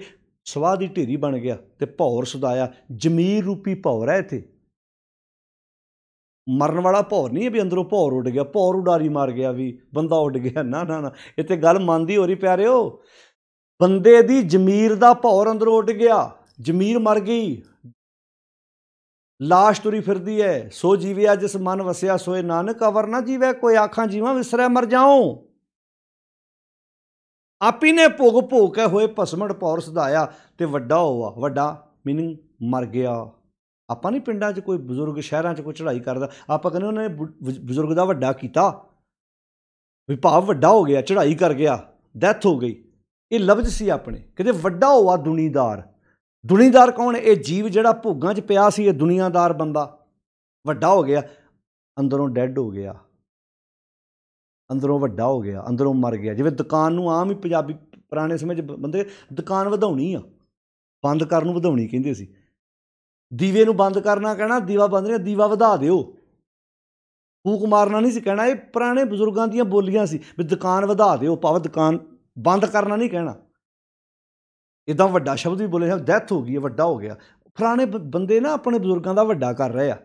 ਸਵਾਦ ਦੀ ਢੇਰੀ ਬਣ ਗਿਆ ਤੇ ਭੌਰ ਸੁਦਾਇਆ ਜ਼ਮੀਰ ਰੂਪੀ ਭੌਰ ਹੈ ਇਥੇ ਮਰਨ ਵਾਲਾ ਭੌਰ ਨਹੀਂ ਵੀ ਅੰਦਰੋਂ ਭੌਰ ਉੱਡ ਗਿਆ ਭੌਰ ਉਡਾਰੀ ਮਾਰ ਗਿਆ ਵੀ ਬੰਦਾ ਉੱਡ ਗਿਆ ਨਾ ਨਾ ਨਾ ਇੱਥੇ ਗੱਲ ਮੰਨਦੀ ਹੋ ਰਹੀ ਪਿਆਰਿਓ ਬੰਦੇ ਦੀ ਜ਼ਮੀਰ ਦਾ ਭੌਰ ਅੰਦਰੋਂ ਉੱਡ ਗਿਆ ਜ਼ਮੀਰ ਮਰ ਗਈ ਲਾਸ਼ ਤੁਰੀ ਫਿਰਦੀ ਐ ਸੋ ਜੀਵਿਆ ਜਿਸ ਮਨ ਵਸਿਆ ਸੋਏ ਨਾਨਕ ਅਵਰ ਨਾ ਜੀਵੇ ਕੋਈ ਆਖਾਂ ਜੀਵਾਂ ਵਿਸਰੈ ਮਰ ਜਾਉ ਆਪੀ ਨੇ ਭੋਗ ਭੋਗ ਕੇ ਹੋਏ ਭਸਮੜ ਪੌਰ ਸਦਾਇਆ ਤੇ ਵੱਡਾ ਹੋਆ ਵੱਡਾ ਮੀਨਿੰਗ ਮਰ ਗਿਆ ਆਪਾਂ ਨਹੀਂ ਪਿੰਡਾਂ 'ਚ ਕੋਈ ਬਜ਼ੁਰਗ ਸ਼ਹਿਰਾਂ 'ਚ ਕੋਈ ਚੜ੍ਹਾਈ ਕਰਦਾ ਆਪਾਂ ਕਹਿੰਦੇ ਉਹਨਾਂ ਨੇ ਬਜ਼ੁਰਗ ਦਾ ਵੱਡਾ ਕੀਤਾ ਵੀ ਭਾਵ ਵੱਡਾ ਹੋ ਗਿਆ ਚੜ੍ਹਾਈ ਕਰ ਗਿਆ ਡੈਥ ਹੋ ਗਈ ਇਹ ਲਫ਼ਜ਼ ਸੀ ਆਪਣੇ ਕਿਤੇ ਵੱਡਾ ਹੋਆ ਦੁਨੀਦਾਰ ਦੁਨੀਦਾਰ ਕੌਣ ਇਹ ਜੀਵ ਜਿਹੜਾ ਭੋਗਾਂ 'ਚ ਪਿਆ ਸੀ ਇਹ ਦੁਨੀਆਦਾਰ ਬੰਦਾ ਵੱਡਾ ਹੋ ਗਿਆ ਅੰਦਰੋਂ ਡੈੱਡ ਹੋ ਗਿਆ ਅੰਦਰੋਂ ਵੱਡਾ ਹੋ ਗਿਆ ਅੰਦਰੋਂ ਮਰ ਗਿਆ ਜਿਵੇਂ ਦੁਕਾਨ ਨੂੰ ਆਮ ਹੀ ਪੰਜਾਬੀ ਪੁਰਾਣੇ ਸਮੇਂ 'ਚ ਬੰਦੇ ਦੁਕਾਨ ਵਧਾਉਣੀ ਆ ਬੰਦ ਕਰਨ ਨੂੰ ਵਧਾਉਣੀ ਕਹਿੰਦੇ ਸੀ ਦੀਵੇ ਨੂੰ ਬੰਦ ਕਰਨਾ ਕਹਿਣਾ ਦੀਵਾ ਬੰਦ ਨਹੀਂ ਦੀਵਾ ਵਧਾ ਦਿਓ ਫੂਕ ਮਾਰਨਾ ਨਹੀਂ ਸੀ ਕਹਿਣਾ ਇਹ ਪੁਰਾਣੇ ਬਜ਼ੁਰਗਾਂ ਦੀਆਂ ਬੋਲੀਆਂ ਸੀ ਵੀ ਦੁਕਾਨ ਵਧਾ ਦਿਓ ਪਾਵ ਦੁਕਾਨ ਬੰਦ ਕਰਨਾ ਨਹੀਂ ਕਹਿਣਾ ਇਦਾਂ ਵੱਡਾ ਸ਼ਬਦ ਵੀ ਬੋਲੇ ਡੈਥ ਹੋ ਗਈ ਹੈ ਵੱਡਾ ਹੋ ਗਿਆ ਪੁਰਾਣੇ ਬੰਦੇ ਨਾ ਆਪਣੇ ਬਜ਼ੁਰਗਾਂ ਦਾ ਵੱਡਾ ਕਰ ਰਹੇ ਆ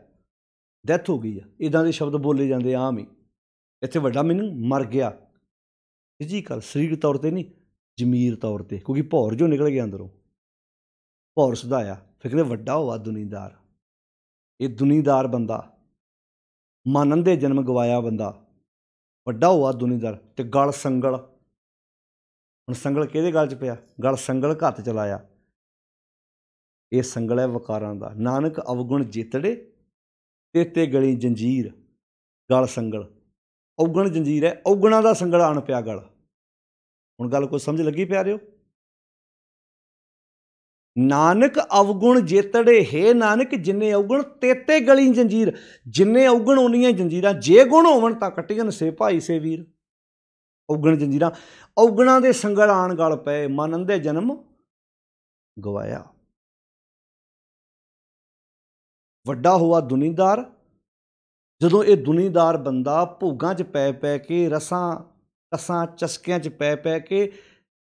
ਡੈਥ ਹੋ ਗਈ ਆ ਇਦਾਂ ਦੇ ਸ਼ਬਦ ਬੋਲੇ ਜਾਂਦੇ ਆਮ ਹੀ ਇੱਥੇ ਵੱਡਾ ਮੈਨੂੰ ਮਰ ਗਿਆ ਫਿਜ਼ੀਕਲ ਸਰੀਰ ਤੌਰ ਤੇ ਨਹੀਂ ਜ਼ਮੀਰ ਤੌਰ ਤੇ ਕਿਉਂਕਿ ਭੌਰ ਜੋ ਨਿਕਲ ਗਿਆ ਅੰਦਰੋਂ ਭੌਰ ਸੁਧਾਇਆ ਫਿਕਰੇ ਵੱਡਾ ਹੋਵਾ ਦੁਨੀਦਾਰ ਇਹ ਦੁਨੀਦਾਰ ਬੰਦਾ ਮਾਨਨ ਦੇ ਜਨਮ ਗਵਾਇਆ ਬੰਦਾ ਵੱਡਾ ਹੋਆ ਦੁਨੀਦਾਰ ਤੇ ਗਲ ਸੰਗਲ ਹੁਣ ਸੰਗਲ ਕਿਹਦੇ ਗਲ 'ਚ ਪਿਆ ਗਲ ਸੰਗਲ ਘੱਤ ਚਲਾਇਆ ਇਹ ਸੰਗਲ ਹੈ ਵਕਾਰਾਂ ਦਾ ਨਾਨਕ ਅਵਗੁਣ ਜਿਤੜੇ ਤੇਤੇ ਗਲੀ ਜੰਜੀਰ ਗਲ ਸੰਗਲ ਔਗਣ ਜੰਜੀਰ ਹੈ ਔਗਣਾ ਦਾ ਸੰਗਲ ਆਣ ਪਿਆ ਗਲ ਹੁਣ ਗੱਲ ਕੋਈ ਸਮਝ ਲੱਗੀ ਪਿਆਰਿਓ ਨਾਨਕ ਅਵਗੁਣ ਜੇਤੜੇ ਹੈ ਨਾਨਕ ਜਿੰਨੇ ਔਗਣ ਤੇਤੇ ਗਲੀ ਜੰਜੀਰ ਜਿੰਨੇ ਔਗਣ ਉਨੀਆਂ ਜੰਜੀਰਾਂ ਜੇ ਗੁਣ ਹੋਵਣ ਤਾਂ ਕਟੀਆਂ ਸੇ ਭਾਈ ਸੇ ਵੀਰ ਔਗਣ ਜੰਜੀਰਾਂ ਔਗਣਾਂ ਦੇ ਸੰਗਲ ਆਣ ਗਲ ਪਏ ਮਨ ਦੇ ਜਨਮ ਗਵਾਇਆ ਵੱਡਾ ਹੋਆ ਦੁਨੀਦਾਰ ਜਦੋਂ ਇਹ ਦੁਨੀਦਾਰ ਬੰਦਾ ਭੋਗਾਂ 'ਚ ਪੈ ਪੈ ਕੇ ਰਸਾਂ ਕਸਾਂ ਚਸਕਿਆਂ 'ਚ ਪੈ ਪੈ ਕੇ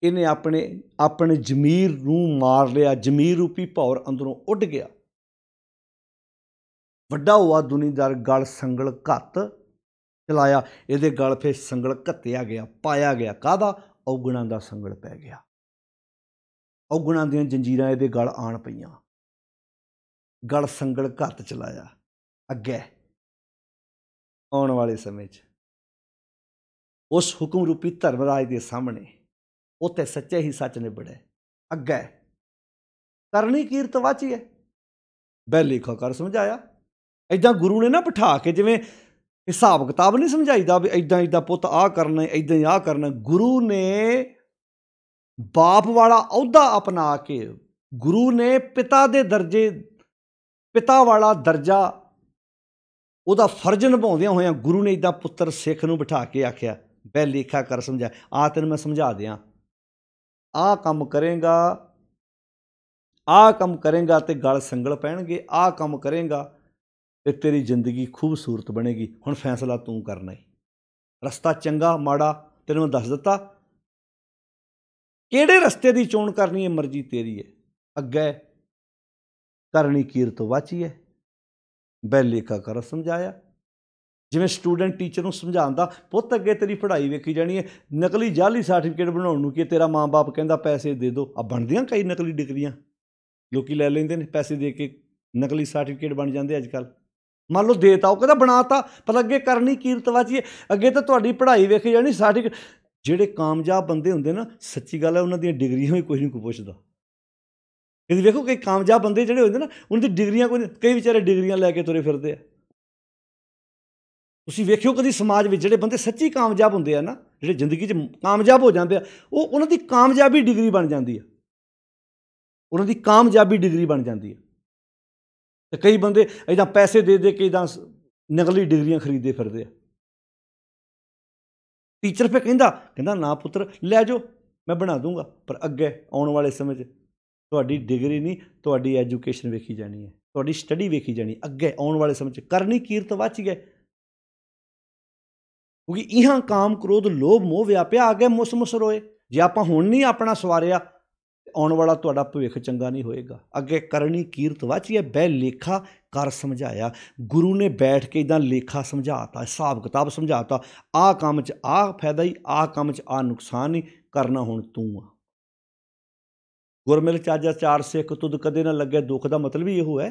ਇਹਨੇ ਆਪਣੇ ਆਪਣੇ ਜ਼ਮੀਰ ਨੂੰ ਮਾਰ ਲਿਆ ਜ਼ਮੀਰ ਰੂਪੀ ਭੌਰ ਅੰਦਰੋਂ ਉੱਡ ਗਿਆ ਵੱਡਾ ਹੋਆ ਦੁਨੀਦਾਰ ਗਲ ਸੰਗਲ ਘੱਤ ਚਲਾਇਆ ਇਹਦੇ ਗਲ ਫੇ ਸੰਗਲ ਘੱਤਿਆ ਗਿਆ ਪਾਇਆ ਗਿਆ ਕਾਦਾ ਔਗਣਾ ਦਾ ਸੰਗਲ ਪੈ ਗਿਆ ਔਗਣਾ ਦੀਆਂ ਜੰਜੀਰਾਂ ਇਹਦੇ ਗਲ ਆਣ ਪਈਆਂ ਗਲ ਸੰਗਲ ਘੱਤ ਚਲਾਇਆ ਅੱਗੇ ਆਉਣ ਵਾਲੇ ਸਮੇਂ 'ਚ ਉਸ ਹੁਕਮ ਰੂਪੀ ਧਰਮਰਾਜ ਦੇ ਸਾਹਮਣੇ ਉੱਥੇ ਸੱਚੇ ਹੀ ਸੱਚ ਨਿਭੜੇ ਅੱਗੇ ਕਰਨੀ ਕੀਰਤ ਵਾਚੀ ਹੈ ਬੈ ਲੇਖਾ ਕਰ ਸਮਝਾਇਆ ਐਦਾਂ ਗੁਰੂ ਨੇ ਨਾ ਬਿਠਾ ਕੇ ਜਿਵੇਂ ਹਿਸਾਬ ਕਿਤਾਬ ਨਹੀਂ ਸਮਝਾਈਦਾ ਵੀ ਐਦਾਂ ਐਦਾਂ ਪੁੱਤ ਆ ਕਰਨਾ ਐਦਾਂ ਆ ਕਰਨਾ ਗੁਰੂ ਨੇ ਬਾਪ ਵਾਲਾ ਅਹੁਦਾ ਅਪਣਾ ਕੇ ਗੁਰੂ ਨੇ ਪਿਤਾ ਦੇ ਦਰਜੇ ਪਿਤਾ ਵਾਲਾ ਦਰਜਾ ਉਹਦਾ ਫਰਜ਼ ਨਿਭਾਉਂਦਿਆਂ ਹੋਇਆਂ ਗੁਰੂ ਨੇ ਇਦਾਂ ਪੁੱਤਰ ਸਿੱਖ ਨੂੰ ਬਿਠਾ ਕੇ ਆਖਿਆ ਬੈ ਲੇਖਾ ਕਰ ਸਮਝਾ ਆ ਤੈਨੂੰ ਮੈਂ ਸਮਝਾ ਦਿਆਂ ਆਹ ਕੰਮ ਕਰੇਗਾ ਆਹ ਕੰਮ ਕਰੇਗਾ ਤੇ ਗਲ ਸੰਗਲ ਪੈਣਗੇ ਆਹ ਕੰਮ ਕਰੇਗਾ ਤੇ ਤੇਰੀ ਜ਼ਿੰਦਗੀ ਖੂਬਸੂਰਤ ਬਣੇਗੀ ਹੁਣ ਫੈਸਲਾ ਤੂੰ ਕਰਨਾ ਹੈ ਰਸਤਾ ਚੰਗਾ ਮਾੜਾ ਤੈਨੂੰ ਦੱਸ ਦਿੱਤਾ ਕਿਹੜੇ ਰਸਤੇ ਦੀ ਚੋਣ ਕਰਨੀ ਹੈ ਮਰਜ਼ੀ ਤੇਰੀ ਹੈ ਅੱਗੇ ਕਰਨੀ ਕੀਰਤ ਵਾਚੀ ਹੈ ਬੈ ਕਾ ਕਰ ਸਮਝਾਇਆ ਜਿਵੇਂ ਸਟੂਡੈਂਟ ਟੀਚਰ ਨੂੰ ਸਮਝਾਉਂਦਾ ਪੁੱਤ ਅੱਗੇ ਤੇਰੀ ਪੜ੍ਹਾਈ ਵੇਖੀ ਜਾਣੀ ਹੈ ਨਕਲੀ ਜਾਲੀ ਸਰਟੀਫਿਕੇਟ ਬਣਾਉਣ ਨੂੰ ਕਿ ਤੇਰਾ ਮਾਂ-ਬਾਪ ਕਹਿੰਦਾ ਪੈਸੇ ਦੇ ਦਿਓ ਆ ਬਣਦੀਆਂ ਕਈ ਨਕਲੀ ਡਿਗਰੀਆਂ ਲੋਕੀ ਲੈ ਲੈਂਦੇ ਨੇ ਪੈਸੇ ਦੇ ਕੇ ਨਕਲੀ ਸਰਟੀਫਿਕੇਟ ਬਣ ਜਾਂਦੇ ਅੱਜ ਕੱਲ ਮੰਨ ਲਓ ਦੇਤਾ ਉਹ ਕਹਿੰਦਾ ਬਣਾਤਾ ਪਰ ਅੱਗੇ ਕਰਨੀ ਕੀਰਤਵਾਜੀ ਅੱਗੇ ਤਾਂ ਤੁਹਾਡੀ ਪੜ੍ਹਾਈ ਵੇਖੀ ਜਾਣੀ ਸਰਟੀਫਿਕੇਟ ਜਿਹੜੇ ਕਾਮਯਾਬ ਬੰਦੇ ਹੁੰਦੇ ਨਾ ਸੱਚੀ ਗੱਲ ਹੈ ਉਹਨਾਂ ਦੀਆਂ ਡਿਗਰੀਆਂ ਵੀ ਕੋਈ ਨਹੀਂ ਪੁੱਛਦਾ ਇਹ ਦੇਖੋ ਕਈ ਕਾਮਯਾਬ ਬੰਦੇ ਜਿਹੜੇ ਹੁੰਦੇ ਨਾ ਉਹਨਾਂ ਦੀ ਡਿਗਰੀਆਂ ਕੋਈ ਕਈ ਵਿਚਾਰੇ ਡਿਗਰੀਆਂ ਲੈ ਕੇ ਤੁਰੇ ਫਿਰਦੇ ਆ ਤੁਸੀਂ ਵੇਖਿਓ ਕਦੀ ਸਮਾਜ ਵਿੱਚ ਜਿਹੜੇ ਬੰਦੇ ਸੱਚੀ ਕਾਮਯਾਬ ਹੁੰਦੇ ਆ ਨਾ ਜਿਹੜੇ ਜ਼ਿੰਦਗੀ 'ਚ ਕਾਮਯਾਬ ਹੋ ਜਾਂਦੇ ਆ ਉਹ ਉਹਨਾਂ ਦੀ ਕਾਮਯਾਬੀ ਡਿਗਰੀ ਬਣ ਜਾਂਦੀ ਆ ਉਹਨਾਂ ਦੀ ਕਾਮਯਾਬੀ ਡਿਗਰੀ ਬਣ ਜਾਂਦੀ ਆ ਤੇ ਕਈ ਬੰਦੇ ਇਦਾਂ ਪੈਸੇ ਦੇ ਦੇ ਕੇ ਇਦਾਂ ਨਕਲੀ ਡਿਗਰੀਆਂ ਖਰੀਦੇ ਫਿਰਦੇ ਆ ਟੀਚਰ ਫੇ ਕਹਿੰਦਾ ਕਹਿੰਦਾ ਨਾ ਪੁੱਤਰ ਲੈ ਜਾਓ ਮੈਂ ਬਣਾ ਦੂੰਗਾ ਪਰ ਅੱਗੇ ਆਉਣ ਵਾਲੇ ਸਮੇਂ 'ਚ ਤੁਹਾਡੀ ਡਿਗਰੀ ਨਹੀਂ ਤੁਹਾਡੀ ਐਜੂਕੇਸ਼ਨ ਵੇਖੀ ਜਾਣੀ ਹੈ ਤੁਹਾਡੀ ਸਟੱਡੀ ਵੇਖੀ ਜਾਣੀ ਅੱਗੇ ਆਉਣ ਵਾਲੇ ਸਮੇਂ 'ਚ ਕਰਨੀ ਕੀਰਤ ਵਾਚ ਗਏ ਕਿਉਂਕਿ ਇਹਾਂ ਕਾਮ ਕ੍ਰੋਧ ਲੋਭ ਮੋਹ ਵਿਆਪਿਆ ਆਗੇ ਮੁਸਮਸ ਰੋਏ ਜੇ ਆਪਾਂ ਹੁਣ ਨਹੀਂ ਆਪਣਾ ਸਵਾਰਿਆ ਆਉਣ ਵਾਲਾ ਤੁਹਾਡਾ ਭਵਿੱਖ ਚੰਗਾ ਨਹੀਂ ਹੋਏਗਾ ਅੱਗੇ ਕਰਨੀ ਕੀਰਤ ਵਾਚੀਏ ਬੈ ਲੇਖਾ ਕਰ ਸਮਝਾਇਆ ਗੁਰੂ ਨੇ ਬੈਠ ਕੇ ਇਦਾਂ ਲੇਖਾ ਸਮਝਾਤਾ ਹਿਸਾਬ ਕਿਤਾਬ ਸਮਝਾਤਾ ਆ ਕੰਮ 'ਚ ਆ ਫਾਇਦਾ ਹੀ ਆ ਕੰਮ 'ਚ ਆ ਨੁਕਸਾਨ ਹੀ ਕਰਨਾ ਹੁਣ ਤੂੰ ਆ ਗੁਰਮਿਲ ਚਾਜਾ ਚਾਰ ਸਿੱਖ ਤੁਦ ਕਦੇ ਨਾ ਲੱਗੇ ਦੁੱਖ ਦਾ ਮਤਲਬ ਹੀ ਇਹੋ ਹੈ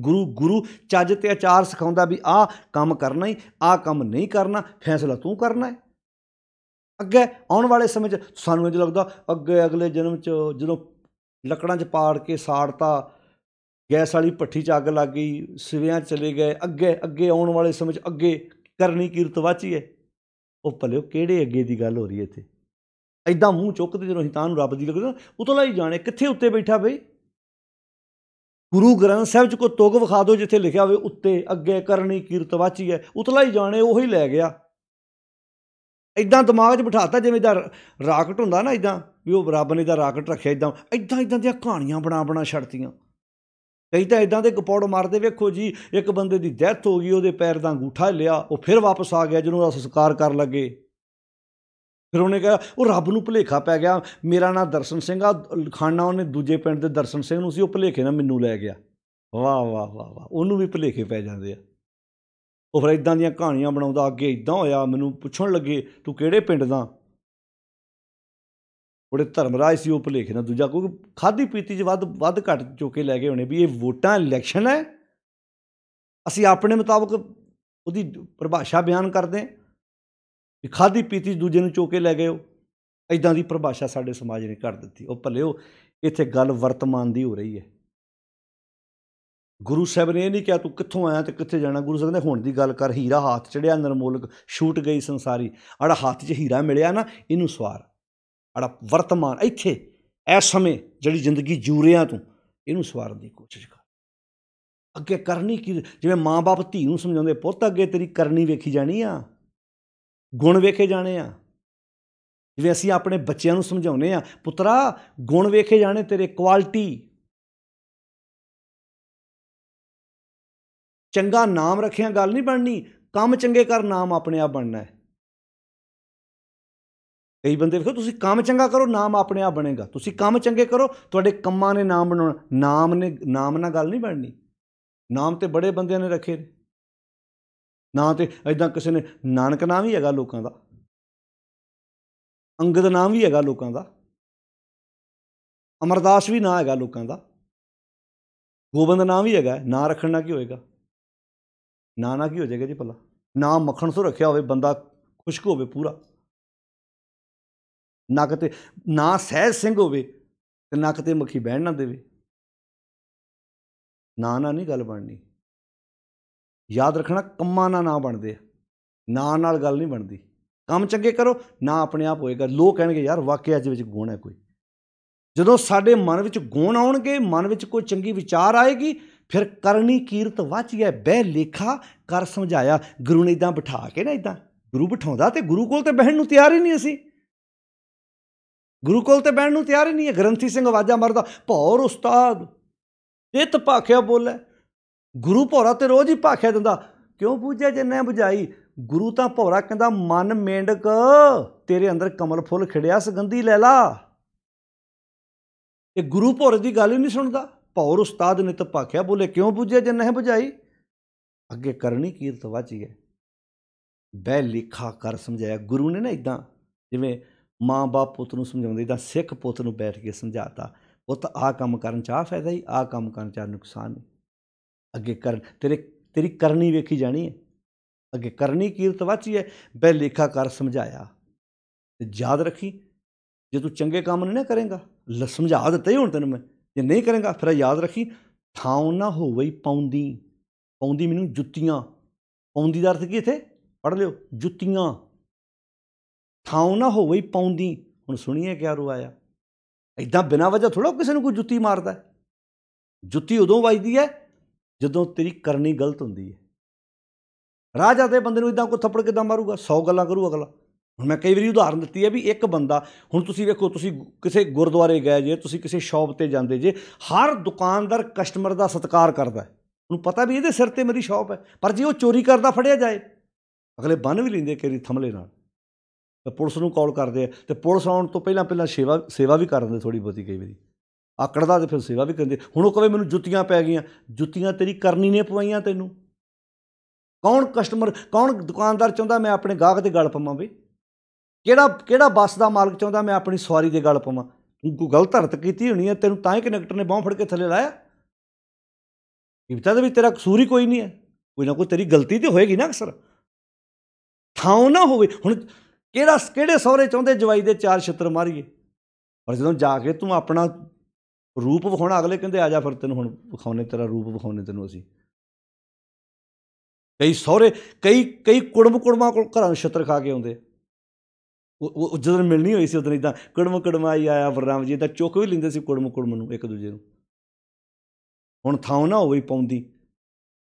ਗੁਰੂ ਗੁਰੂ ਚੱਜ ਤੇ ਆਚਾਰ ਸਿਖਾਉਂਦਾ ਵੀ ਆਹ ਕੰਮ ਕਰਨਾ ਹੀ ਆਹ ਕੰਮ ਨਹੀਂ ਕਰਨਾ ਫੈਸਲਾ ਤੂੰ ਕਰਨਾ ਹੈ ਅੱਗੇ ਆਉਣ ਵਾਲੇ ਸਮੇਂ 'ਚ ਸਾਨੂੰ ਇੰਜ ਲੱਗਦਾ ਅੱਗੇ ਅਗਲੇ ਜਨਮ 'ਚ ਜਦੋਂ ਲੱਕੜਾਂ 'ਚ ਪਾੜ ਕੇ ਸਾੜਤਾ ਗੈਸ ਵਾਲੀ ਪੱਠੀ 'ਚ ਅੱਗ ਲੱਗ ਗਈ ਸਿਵਿਆਂ ਚਲੇ ਗਏ ਅੱਗੇ ਅੱਗੇ ਆਉਣ ਵਾਲੇ ਸਮੇਂ 'ਚ ਅੱਗੇ ਕਰਨੀ ਕੀਰਤ ਵਾਚੀ ਹੈ ਉਹ ਭਲਿਓ ਕਿਹੜੇ ਅੱਗੇ ਦੀ ਗੱਲ ਹੋ ਰਹੀ ਹੈ ਇੱਥੇ ਐਦਾਂ ਮੂੰਹ ਚੁੱਕਦੇ ਜਦੋਂ ਹਿਤਾਨ ਨੂੰ ਰੱਬ ਦੀ ਲੱਗਦਾ ਉਤਲਾ ਹੀ ਜਾਣੇ ਕਿੱਥੇ ਉੱਤੇ ਬੈਠਾ ਬਈ ਗੁਰੂ ਗ੍ਰੰਥ ਸਾਹਿਬ 'ਚ ਕੋਈ ਤੁਗ ਵਿਖਾ ਦਿਓ ਜਿੱਥੇ ਲਿਖਿਆ ਹੋਵੇ ਉੱਤੇ ਅੱਗੇ ਕਰਨੀ ਕੀਰਤ ਵਾਚੀ ਹੈ ਉਤਲਾ ਹੀ ਜਾਣੇ ਉਹੀ ਲੈ ਗਿਆ ਇਦਾਂ ਦਿਮਾਗ 'ਚ ਬਿਠਾਤਾ ਜਿਵੇਂ ਦਾ ਰਾਕਟ ਹੁੰਦਾ ਨਾ ਇਦਾਂ ਵੀ ਉਹ ਰੱਬ ਨੇ ਦਾ ਰਾਕਟ ਰੱਖਿਆ ਇਦਾਂ ਇਦਾਂ ਇਦਾਂ ਦੀਆਂ ਕਹਾਣੀਆਂ ਬਣਾ ਬਣਾ ਛੜਤੀਆਂ ਕਈ ਤਾਂ ਇਦਾਂ ਦੇ ਕਪੌੜ ਮਾਰਦੇ ਵੇਖੋ ਜੀ ਇੱਕ ਬੰਦੇ ਦੀ ਡੈਥ ਹੋ ਗਈ ਉਹਦੇ ਪੈਰ ਦਾ ਅੰਗੂਠਾ ਲਿਆ ਉਹ ਫਿਰ ਵਾਪਸ ਆ ਗਿਆ ਜਿਹਨੂੰ ਸੰਸਕਾਰ ਕਰਨ ਲੱਗੇ ਫਿਰ ਉਹਨੇ ਕਿਹਾ ਉਹ ਰੱਬ ਨੂੰ ਭੁਲੇਖਾ ਪੈ ਗਿਆ ਮੇਰਾ ਨਾਮ ਦਰਸ਼ਨ ਸਿੰਘ ਆ ਖਾਣਾ ਉਹਨੇ ਦੂਜੇ ਪਿੰਡ ਦੇ ਦਰਸ਼ਨ ਸਿੰਘ ਨੂੰ ਸੀ ਉਹ ਭੁਲੇਖੇ ਨਾਲ ਮੈਨੂੰ ਲੈ ਗਿਆ ਵਾਹ ਵਾਹ ਵਾਹ ਵਾਹ ਉਹਨੂੰ ਵੀ ਭੁਲੇਖੇ ਪੈ ਜਾਂਦੇ ਆ ਉਹ ਫਿਰ ਇਦਾਂ ਦੀਆਂ ਕਹਾਣੀਆਂ ਬਣਾਉਂਦਾ ਅੱਗੇ ਇਦਾਂ ਹੋਇਆ ਮੈਨੂੰ ਪੁੱਛਣ ਲੱਗੇ ਤੂੰ ਕਿਹੜੇ ਪਿੰਡ ਦਾ ਉਹਦੇ ਧਰਮਰਾਜ ਸੀ ਉਹ ਭੁਲੇਖੇ ਨਾਲ ਦੂਜਾ ਕੋਈ ਖਾਦੀ ਪੀਤੀ 'ਚ ਵੱਧ ਵੱਧ ਘਟ ਚੋਕੇ ਲੈ ਗਏ ਹੋਣੇ ਵੀ ਇਹ ਵੋਟਾਂ ਇਲੈਕਸ਼ਨ ਹੈ ਅਸੀਂ ਆਪਣੇ ਮੁਤਾਬਕ ਉਹਦੀ ਪਰਿਭਾਸ਼ਾ ਬਿਆਨ ਕਰਦੇ ਹਾਂ ਖਾਦੀ ਪੀਤੀ ਦੂਜੇ ਨੂੰ ਚੋਕੇ ਲੈ ਗਏ ਹੋ ਇਦਾਂ ਦੀ ਪਰਿਭਾਸ਼ਾ ਸਾਡੇ ਸਮਾਜ ਨੇ ਕਰ ਦਿੱਤੀ ਉਹ ਭਲਿਓ ਇੱਥੇ ਗੱਲ ਵਰਤਮਾਨ ਦੀ ਹੋ ਰਹੀ ਹੈ ਗੁਰੂ ਸਾਹਿਬ ਨੇ ਇਹ ਨਹੀਂ ਕਿਹਾ ਤੂੰ ਕਿੱਥੋਂ ਆਇਆ ਤੇ ਕਿੱਥੇ ਜਾਣਾ ਗੁਰੂ ਸਾਹਿਬ ਨੇ ਹੁਣ ਦੀ ਗੱਲ ਕਰ ਹੀਰਾ ਹੱਥ ਚੜਿਆ ਨਰਮੋਲਕ ਛੂਟ ਗਈ ਸੰਸਾਰੀ ਅੜਾ ਹੱਥ 'ਚ ਹੀਰਾ ਮਿਲਿਆ ਨਾ ਇਹਨੂੰ ਸਵਾਰ ਅੜਾ ਵਰਤਮਾਨ ਇੱਥੇ ਐ ਸਮੇਂ ਜਿਹੜੀ ਜ਼ਿੰਦਗੀ ਜੂ ਰਿਆਂ ਤੂੰ ਇਹਨੂੰ ਸਵਾਰਨ ਦੀ ਕੋਸ਼ਿਸ਼ ਕਰ ਅੱਗੇ ਕਰਨੀ ਕੀ ਜਿਵੇਂ ਮਾਂ-ਬਾਪ ਧੀ ਨੂੰ ਸਮਝਾਉਂਦੇ ਪੁੱਤ ਅੱਗੇ ਤੇਰੀ ਕਰਨੀ ਵੇਖੀ ਜਾਣੀ ਆ ਗੁਣ ਵੇਖੇ ਜਾਣੇ ਆ ਜਿਵੇਂ ਅਸੀਂ ਆਪਣੇ ਬੱਚਿਆਂ ਨੂੰ ਸਮਝਾਉਨੇ ਆ ਪੁੱਤਰਾ ਗੁਣ ਵੇਖੇ ਜਾਣੇ ਤੇਰੇ ਕੁਆਲਿਟੀ ਚੰਗਾ ਨਾਮ ਰੱਖਿਆ ਗੱਲ ਨਹੀਂ ਬਣਨੀ ਕੰਮ ਚੰਗੇ ਕਰ ਨਾਮ ਆਪਣੇ ਆਪ ਬਣਨਾ ਹੈ ਕਈ ਬੰਦੇ ਵੇਖੋ ਤੁਸੀਂ ਕੰਮ ਚੰਗਾ ਕਰੋ ਨਾਮ ਆਪਣੇ ਆਪ ਬਣੇਗਾ ਤੁਸੀਂ ਕੰਮ ਚੰਗੇ ਕਰੋ ਤੁਹਾਡੇ ਕੰਮਾਂ ਨੇ ਨਾਮ ਬਣਾਉਣਾ ਨਾਮ ਨੇ ਨਾਮ ਨਾਲ ਗੱਲ ਨਹੀਂ ਬਣਨੀ ਨਾਮ ਤੇ ਬੜੇ ਬੰਦਿਆਂ ਨੇ ਰੱਖੇ ਨੇ ਨਾ ਤੇ ਐਦਾਂ ਕਿਸੇ ਨੇ ਨਾਨਕ ਨਾਮ ਵੀ ਹੈਗਾ ਲੋਕਾਂ ਦਾ ਅੰਗਦ ਨਾਮ ਵੀ ਹੈਗਾ ਲੋਕਾਂ ਦਾ ਅਮਰਦਾਸ ਵੀ ਨਾ ਹੈਗਾ ਲੋਕਾਂ ਦਾ ਗੋਬਿੰਦ ਨਾਮ ਵੀ ਹੈਗਾ ਨਾਂ ਰੱਖਣ ਨਾਲ ਕੀ ਹੋਏਗਾ ਨਾ ਨਾ ਕੀ ਹੋ ਜਾਏਗਾ ਜੀ ਭਲਾ ਨਾ ਮੱਖਣ ਸੋ ਰੱਖਿਆ ਹੋਵੇ ਬੰਦਾ ਖੁਸ਼ਕ ਹੋਵੇ ਪੂਰਾ ਨੱਕ ਤੇ ਨਾਂ ਸਹਿਜ ਸਿੰਘ ਹੋਵੇ ਤੇ ਨੱਕ ਤੇ ਮੱਖੀ ਬਹਿਣ ਨਾ ਦੇਵੇ ਨਾ ਨਾ ਨਹੀਂ ਗੱਲ ਬਣਨੀ ਯਾਦ ਰੱਖਣਾ ਕੰਮਾਂ ਨਾਲ ਨਾ ਬਣਦੇ ਨਾਂ ਨਾਲ ਗੱਲ ਨਹੀਂ ਬਣਦੀ ਕੰਮ ਚੰਗੇ ਕਰੋ ਨਾ ਆਪਣੇ ਆਪ ਹੋਏਗਾ ਲੋਕ ਕਹਿਣਗੇ ਯਾਰ ਵਾਕਿਆ ਅੱਜ ਵਿੱਚ ਗੁਣ ਹੈ ਕੋਈ ਜਦੋਂ ਸਾਡੇ ਮਨ ਵਿੱਚ ਗੁਣ ਆਉਣਗੇ ਮਨ ਵਿੱਚ ਕੋਈ ਚੰਗੀ ਵਿਚਾਰ ਆਏਗੀ ਫਿਰ ਕਰਨੀ ਕੀਰਤ ਵਾਚੀਏ ਬਹਿ ਲੇਖਾ ਕਰ ਸਮਝਾਇਆ ਗੁਰੂ ਨੇ ਇਦਾਂ ਬਿਠਾ ਕੇ ਨਾ ਇਦਾਂ ਗੁਰੂ ਬਿਠਾਉਂਦਾ ਤੇ ਗੁਰੂ ਕੋਲ ਤੇ ਬਹਿਣ ਨੂੰ ਤਿਆਰ ਹੀ ਨਹੀਂ ਅਸੀਂ ਗੁਰੂ ਕੋਲ ਤੇ ਬਹਿਣ ਨੂੰ ਤਿਆਰ ਹੀ ਨਹੀਂ ਹੈ ਗ੍ਰੰਥੀ ਸਿੰਘ ਆਵਾਜ਼ਾਂ ਮਾਰਦਾ ਭੌਰ ਉਸਤਾਦ ਇਹ ਭਾਖਿਆ ਬੋਲੇ ਗੁਰੂ ਭੋਰਾ ਤੇ ਰੋਜ਼ ਹੀ ਭਾਖਿਆ ਦਿੰਦਾ ਕਿਉਂ ਪੂਜਿਆ ਜਿੰਨੇ 부ਝਾਈ ਗੁਰੂ ਤਾਂ ਭੋਰਾ ਕਹਿੰਦਾ ਮਨ ਮੇਂਡਕ ਤੇਰੇ ਅੰਦਰ ਕਮਲ ਫੁੱਲ ਖਿੜਿਆ ਸੁਗੰਧੀ ਲੈ ਲਾ ਇਹ ਗੁਰੂ ਭੋਰੇ ਦੀ ਗੱਲ ਹੀ ਨਹੀਂ ਸੁਣਦਾ ਭੌਰ ਉਸਤਾਦ ਨੇ ਤਾਂ ਭਾਖਿਆ ਬੋਲੇ ਕਿਉਂ ਪੂਜਿਆ ਜਿੰਨੇ 부ਝਾਈ ਅੱਗੇ ਕਰਨੀ ਕੀਰਤ ਵਾਚੀ ਹੈ ਬਹਿ ਲਿਖਾ ਕਰ ਸਮਝਾਇਆ ਗੁਰੂ ਨੇ ਨਾ ਇਦਾਂ ਜਿਵੇਂ ਮਾਂ ਬਾਪ ਪੁੱਤ ਨੂੰ ਸਮਝਾਉਂਦੇ ਤਾਂ ਸਿੱਖ ਪੁੱਤ ਨੂੰ ਬੈਠ ਕੇ ਸਮਝਾਤਾ ਪੁੱਤ ਆ ਕੰਮ ਕਰਨ ਚਾਹ ਫਾਇਦਾ ਹੀ ਆ ਕੰਮ ਕਰਨ ਚਾਹ ਨੁਕਸਾਨ ਅੱਗੇ ਕਰ ਤੇਰੇ ਤੇਰੀ ਕਰਨੀ ਵੇਖੀ ਜਾਣੀ ਹੈ ਅੱਗੇ ਕਰਨੀ ਕੀਰਤ ਵਾਚੀ ਹੈ ਬੈ ਲੇਖਾ ਕਰ ਸਮਝਾਇਆ ਤੇ ਯਾਦ ਰੱਖੀ ਜੇ ਤੂੰ ਚੰਗੇ ਕੰਮ ਨਹੀਂ ਨਾ ਕਰੇਗਾ ਲ ਸਮਝਾ ਦਿੱਤੇ ਹੁਣ ਤੈਨੂੰ ਮੈਂ ਜੇ ਨਹੀਂ ਕਰੇਗਾ ਫਿਰ ਯਾਦ ਰੱਖੀ ਥਾਉ ਨਾ ਹੋਵੇ ਪੌਂਦੀ ਪੌਂਦੀ ਮੈਨੂੰ ਜੁੱਤੀਆਂ ਪੌਂਦੀ ਦਾ ਅਰਥ ਕੀ ਇਥੇ ਪੜ ਲਿਓ ਜੁੱਤੀਆਂ ਥਾਉ ਨਾ ਹੋਵੇ ਪੌਂਦੀ ਹੁਣ ਸੁਣੀਏ ਕਿਆ ਰੁਆਇਆ ਐਦਾਂ ਬਿਨਾ ਵਜ੍ਹਾ ਥੋੜਾ ਕਿਸੇ ਨੂੰ ਕੋਈ ਜੁੱਤੀ ਮਾਰਦਾ ਜੁੱਤੀ ਉਦੋਂ ਵੱਜਦੀ ਹੈ ਜਦੋਂ ਤੇਰੀ ਕਰਨੀ ਗਲਤ ਹੁੰਦੀ ਹੈ ਰਾਜਾ ਦੇ ਬੰਦੇ ਨੂੰ ਇਦਾਂ ਕੋ ਥੱਪੜ ਕਿਦਾਂ ਮਾਰੂਗਾ 100 ਗੱਲਾਂ ਕਰੂ ਅਗਲਾ ਹੁਣ ਮੈਂ ਕਈ ਵਾਰੀ ਉਦਾਹਰਨ ਦਿੱਤੀ ਹੈ ਵੀ ਇੱਕ ਬੰਦਾ ਹੁਣ ਤੁਸੀਂ ਵੇਖੋ ਤੁਸੀਂ ਕਿਸੇ ਗੁਰਦੁਆਰੇ ਗਏ ਜੇ ਤੁਸੀਂ ਕਿਸੇ ਸ਼ਾਪ ਤੇ ਜਾਂਦੇ ਜੇ ਹਰ ਦੁਕਾਨਦਾਰ ਕਸਟਮਰ ਦਾ ਸਤਿਕਾਰ ਕਰਦਾ ਉਹਨੂੰ ਪਤਾ ਵੀ ਇਹਦੇ ਸਿਰ ਤੇ ਮੇਰੀ ਸ਼ਾਪ ਹੈ ਪਰ ਜੇ ਉਹ ਚੋਰੀ ਕਰਦਾ ਫੜਿਆ ਜਾਏ ਅਗਲੇ ਬੰਨ ਵੀ ਲੈਂਦੇ ਕਿਹੜੀ ਥਮਲੇ ਨਾਲ ਤੇ ਪੁਲਿਸ ਨੂੰ ਕਾਲ ਕਰਦੇ ਆ ਤੇ ਪੁਲਿਸ ਆਉਣ ਤੋਂ ਪਹਿਲਾਂ ਪਹਿਲਾਂ ਸੇਵਾ ਸੇਵਾ ਵੀ ਕਰ ਦਿੰਦੇ ਥੋੜੀ ਬਹੁਤੀ ਕਈ ਵਾਰੀ ਆਕੜਦਾ ਤੇ ਫਿਰ ਸੇਵਾ ਵੀ ਕਰਦੇ ਹੁਣ ਉਹ ਕਵੇ ਮੈਨੂੰ ਜੁੱਤੀਆਂ ਪੈ ਗਈਆਂ ਜੁੱਤੀਆਂ ਤੇਰੀ ਕਰਨੀ ਨੇ ਪਵਾਈਆਂ ਤੈਨੂੰ ਕੌਣ ਕਸਟਮਰ ਕੌਣ ਦੁਕਾਨਦਾਰ ਚਾਹੁੰਦਾ ਮੈਂ ਆਪਣੇ ਗਾਹਕ ਦੇ ਗਲ ਪਵਾਂ ਵੀ ਕਿਹੜਾ ਕਿਹੜਾ ਬੱਸ ਦਾ ਮਾਲਕ ਚਾਹੁੰਦਾ ਮੈਂ ਆਪਣੀ ਸਵਾਰੀ ਦੇ ਗਲ ਪਵਾਂ ਤੂੰ ਗਲਤ ਹਰਤ ਕੀਤੀ ਹੋਣੀ ਹੈ ਤੈਨੂੰ ਤਾਂ ਹੀ ਕਨੈਕਟਰ ਨੇ ਬਾਹ ਫੜ ਕੇ ਥੱਲੇ ਲਾਇਆ ਕਿਬਤਾ ਦੇ ਵੀ ਤੇਰਾ ਕਸੂਰ ਹੀ ਕੋਈ ਨਹੀਂ ਹੈ ਕੋਈ ਨਾ ਕੋਈ ਤੇਰੀ ਗਲਤੀ ਤੇ ਹੋਏਗੀ ਨਾ ਅਕਸਰ ਥਾਉ ਨਾ ਹੋਵੇ ਹੁਣ ਕਿਹੜਾ ਕਿਹੜੇ ਸਹਰੇ ਚਾਹੁੰਦੇ ਜਵਾਈ ਦੇ ਚਾਰ ਛੱਤਰ ਮਾਰੀਏ ਪਰ ਜਦੋਂ ਜਾ ਕੇ ਤੂੰ ਆਪਣਾ ਰੂਪ ਵਿਖਾਉਣਾ ਅਗਲੇ ਕਹਿੰਦੇ ਆ ਜਾ ਫਿਰ ਤੈਨੂੰ ਹੁਣ ਵਿਖਾਉਣੇ ਤੇਰਾ ਰੂਪ ਵਿਖਾਉਣੇ ਤੈਨੂੰ ਅਸੀਂ ਕਈ ਸਹੁਰੇ ਕਈ ਕਈ ਕੁੜਮ ਕੁੜਮਾਂ ਕੋਲ ਘਰਾਂ ਛਤਰ ਖਾ ਕੇ ਆਉਂਦੇ ਉਹ ਜਦੋਂ ਮਿਲਣੀ ਹੋਈ ਸੀ ਉਦੋਂ ਇਦਾਂ ਕੁੜਮ ਹੀ ਆਇਆ ਵਰਰਾਮ ਜੀ ਤਾਂ ਚੁੱਕ ਵੀ ਲਿੰਦੇ ਸੀ ਕੁੜਮ ਕੁੜਮ ਨੂੰ ਇੱਕ ਦੂਜੇ ਨੂੰ ਹੁਣ ਥਾਂ ਨਾ ਹੋਈ ਪੌਂਦੀ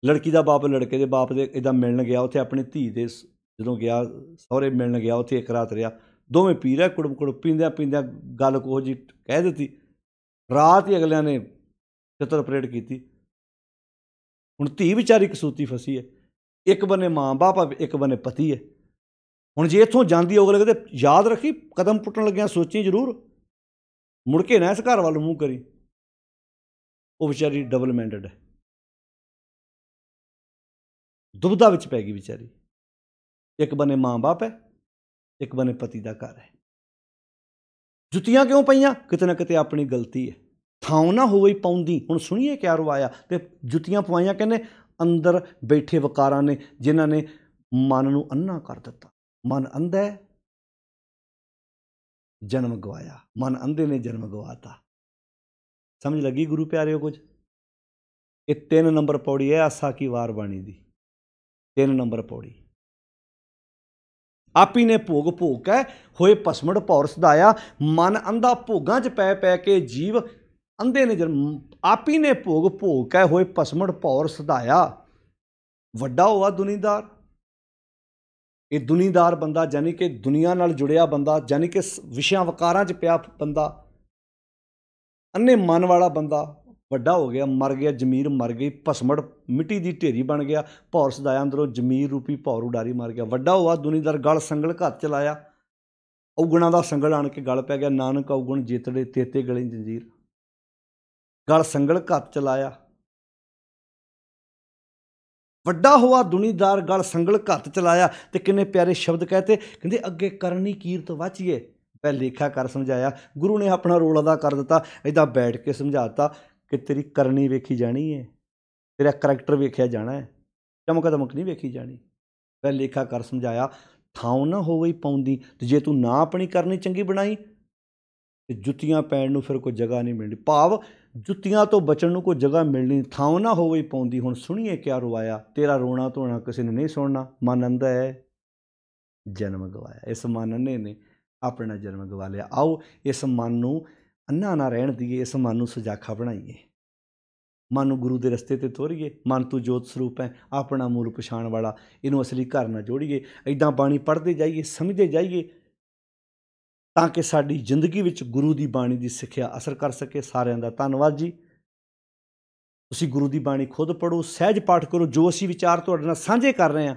ਲੜਕੀ ਦਾ ਬਾਪ ਲੜਕੇ ਦੇ ਬਾਪ ਦੇ ਇਦਾਂ ਮਿਲਣ ਗਿਆ ਉੱਥੇ ਆਪਣੀ ਧੀ ਦੇ ਜਦੋਂ ਗਿਆ ਸਹੁਰੇ ਮਿਲਣ ਗਿਆ ਉੱਥੇ ਇੱਕ ਰਾਤ ਰਿਹਾ ਦੋਵੇਂ ਪੀ ਰਿਹਾ ਕੁੜਮ ਕੁੜ ਪੀਂਦਿਆਂ ਪੀਂਦਿਆਂ ਗੱਲ ਕੋਹ ਜੀ ਕਹਿ ਦਿੱਤੀ ਰਾਤ ਹੀ ਅਗਲਿਆਂ ਨੇ ਚਤਰ ਪਰੇਡ ਕੀਤੀ ਹੁਣ ਧੀ ਵਿਚਾਰੀ ਕਸੂਤੀ ਫਸੀ ਹੈ ਇੱਕ ਬਨੇ ਮਾਂ ਬਾਪ ਇੱਕ ਬਨੇ ਪਤੀ ਹੈ ਹੁਣ ਜੇ ਇੱਥੋਂ ਜਾਂਦੀ ਅਗਲੇ ਕਦੇ ਯਾਦ ਰੱਖੀ ਕਦਮ ਪੁੱਟਣ ਲੱਗਿਆ ਸੋਚੀ ਜ਼ਰੂਰ ਮੁੜ ਕੇ ਨਾ ਇਸ ਘਰ ਵੱਲ ਮੂੰਹ ਕਰੀ ਉਹ ਵਿਚਾਰੀ ਡਬਲ ਮੈਂਡਡ ਹੈ ਦੁਬਦਾ ਵਿੱਚ ਪੈ ਗਈ ਵਿਚਾਰੀ ਇੱਕ ਬਨੇ ਮਾਂ ਬਾਪ ਹੈ ਇੱਕ ਬਨੇ ਪਤੀ ਦਾ ਘਰ ਹੈ ਜੁੱਤੀਆਂ ਕਿਉਂ ਪਈਆਂ ਕਿਤੇ ਨਾ ਕਿਤੇ ਆਪਣੀ ਗਲਤੀ ਹੈ ਥਾਂ ਨਾ ਹੋਈ ਪਾਉਂਦੀ ਹੁਣ ਸੁਣੀਏ ਕਿਆ ਰਵਾਇਆ ਤੇ ਜੁੱਤੀਆਂ ਪਵਾਈਆਂ ਕਹਿੰਦੇ ਅੰਦਰ ਬੈਠੇ ਵਕਾਰਾਂ ਨੇ ਜਿਨ੍ਹਾਂ ਨੇ ਮਨ ਨੂੰ ਅੰਨਾ ਕਰ ਦਿੱਤਾ ਮਨ ਅੰਧਾ ਹੈ ਜਨਮ ਗਵਾਇਆ ਮਨ ਅੰਧੇ ਨੇ ਜਨਮ ਗਵਾਤਾ ਸਮਝ ਲੱਗੀ ਗੁਰੂ ਪਿਆਰਿਓ ਕੁਝ ਇਹ 3 ਨੰਬਰ ਪੌੜੀ ਹੈ ਆਸਾ ਕੀ ਵਾਰ ਬਾਣੀ ਦੀ 3 ਨੰਬਰ ਪੌੜੀ ਆਪੀ ਨੇ ਭੋਗ ਭੋਗੈ ਹੋਏ ਭਸਮੜ ਭੌਰ ਸਦਾਇਆ ਮਨ ਅੰਧਾ ਭੋਗਾਂ 'ਚ ਪੈ ਪੈ ਕੇ ਜੀਵ ਅੰਧੇ ਨੇ ਜਨਮ ਆਪੀ ਨੇ ਭੋਗ ਭੋਗੈ ਹੋਏ ਭਸਮੜ ਭੌਰ ਸਦਾਇਆ ਵੱਡਾ ਹੋਆ ਦੁਨੀਦਾਰ ਇਹ ਦੁਨੀਦਾਰ ਬੰਦਾ ਜਾਨੀ ਕਿ ਦੁਨੀਆ ਨਾਲ ਜੁੜਿਆ ਬੰਦਾ ਜਾਨੀ ਕਿ ਵਿਸ਼ਿਆਂ ਵਕਾਰਾਂ 'ਚ ਪਿਆ ਬੰਦਾ ਅੰਨੇ ਮਨ ਵਾਲਾ ਬੰਦਾ ਵੱਡਾ ਹੋ ਗਿਆ ਮਰ ਗਿਆ ਜ਼ਮੀਰ ਮਰ ਗਈ ਭਸਮੜ ਮਿੱਟੀ ਦੀ ਢੇਰੀ ਬਣ ਗਿਆ ਭੌਰ ਸਦਾਇਆ ਅੰਦਰੋਂ ਜ਼ਮੀਰ ਰੂਪੀ ਭੌਰ ਉਡਾਰੀ ਮਾਰ ਗਿਆ ਵੱਡਾ ਹੋਆ ਦੁਨੀਦਾਰ ਗਲ ਸੰਗਲ ਘਰ ਚਲਾਇਆ ਔਗਣਾ ਦਾ ਸੰਗਲ ਆਣ ਕੇ ਗਲ ਪੈ ਗਿਆ ਨਾਨਕ ਔਗਣ ਜੇਤੜੇ ਤੇਤੇ ਗਲੇ ਜੰਜੀਰ ਗਲ ਸੰਗਲ ਘਰ ਚਲਾਇਆ ਵੱਡਾ ਹੋਆ ਦੁਨੀਦਾਰ ਗਲ ਸੰਗਲ ਘਤ ਚਲਾਇਆ ਤੇ ਕਿੰਨੇ ਪਿਆਰੇ ਸ਼ਬਦ ਕਹਤੇ ਕਹਿੰਦੇ ਅੱਗੇ ਕਰਨੀ ਕੀਰਤ ਵਾਚੀਏ ਪਹਿਲੇ ਲੇਖਾ ਕਰ ਸਮਝਾਇਆ ਗੁਰੂ ਨੇ ਆਪਣਾ ਰੋਲ ਅਦਾ ਕਰ ਦਿੱਤਾ ਇਦਾਂ ਬੈਠ ਕੇ ਸਮਝਾ ਦਿੱਤਾ ਕਿ ਤੇਰੀ ਕਰਨੀ ਵੇਖੀ ਜਾਣੀ ਹੈ ਤੇਰਾ ਕਰੈਕਟਰ ਵੇਖਿਆ ਜਾਣਾ ਹੈ ਚਮਕ ਦਮਕ ਨਹੀਂ ਵੇਖੀ ਜਾਣੀ ਫਿਰ ਲੇਖਾ ਕਰ ਸਮਝਾਇਆ ਥਾਉ ਨਾ ਹੋਵੇ ਪੌਂਦੀ ਤੇ ਜੇ ਤੂੰ ਨਾ ਆਪਣੀ ਕਰਨੀ ਚੰਗੀ ਬਣਾਈ ਤੇ ਜੁੱਤੀਆਂ ਪੈਣ ਨੂੰ ਫਿਰ ਕੋਈ ਜਗ੍ਹਾ ਨਹੀਂ ਮਿਲਣੀ ਭਾਵ ਜੁੱਤੀਆਂ ਤੋਂ ਬਚਣ ਨੂੰ ਕੋਈ ਜਗ੍ਹਾ ਮਿਲਣੀ ਥਾਉ ਨਾ ਹੋਵੇ ਪੌਂਦੀ ਹੁਣ ਸੁਣੀਏ ਕਿਆ ਰੁਆਇਆ ਤੇਰਾ ਰੋਣਾ ਧੋਣਾ ਕਿਸੇ ਨੇ ਨਹੀਂ ਸੁਣਨਾ ਮਨ ਅੰਦਾ ਹੈ ਜਨਮ ਗਵਾਇਆ ਇਸ ਮਨ ਨੇ ਨੇ ਆਪਣਾ ਜਨਮ ਗਵਾ ਲਿਆ ਆਓ ਇਸ ਮਨ ਨੂੰ ਅੰਨਾ ਨਾ ਰਹਿਣ ਦੀਏ ਇਸ ਮਨ ਨੂੰ ਸੁਜਾਖਾ ਬਣਾਈਏ ਮਨ ਨੂੰ ਗੁਰੂ ਦੇ ਰਸਤੇ ਤੇ ਤੋਰੀਏ ਮਨ ਤੂੰ ਜੋਤ ਸਰੂਪ ਹੈ ਆਪਣਾ ਮੂਲ ਪਛਾਣ ਵਾਲਾ ਇਹਨੂੰ ਅਸਲੀ ਘਰ ਨਾਲ ਜੋੜੀਏ ਐਦਾਂ ਬਾਣੀ ਪੜ੍ਹਦੇ ਜਾਈਏ ਸਮਝਦੇ ਜਾਈਏ ਤਾਂ ਕਿ ਸਾਡੀ ਜ਼ਿੰਦਗੀ ਵਿੱਚ ਗੁਰੂ ਦੀ ਬਾਣੀ ਦੀ ਸਿੱਖਿਆ ਅਸਰ ਕਰ ਸਕੇ ਸਾਰਿਆਂ ਦਾ ਧੰਨਵਾਦ ਜੀ ਤੁਸੀਂ ਗੁਰੂ ਦੀ ਬਾਣੀ ਖੁਦ ਪੜੋ ਸਹਿਜ ਪਾਠ ਕਰੋ ਜੋ ਅਸੀਂ ਵਿਚਾਰ ਤੁਹਾਡੇ ਨਾਲ ਸਾਂਝੇ ਕਰ ਰਹੇ ਹਾਂ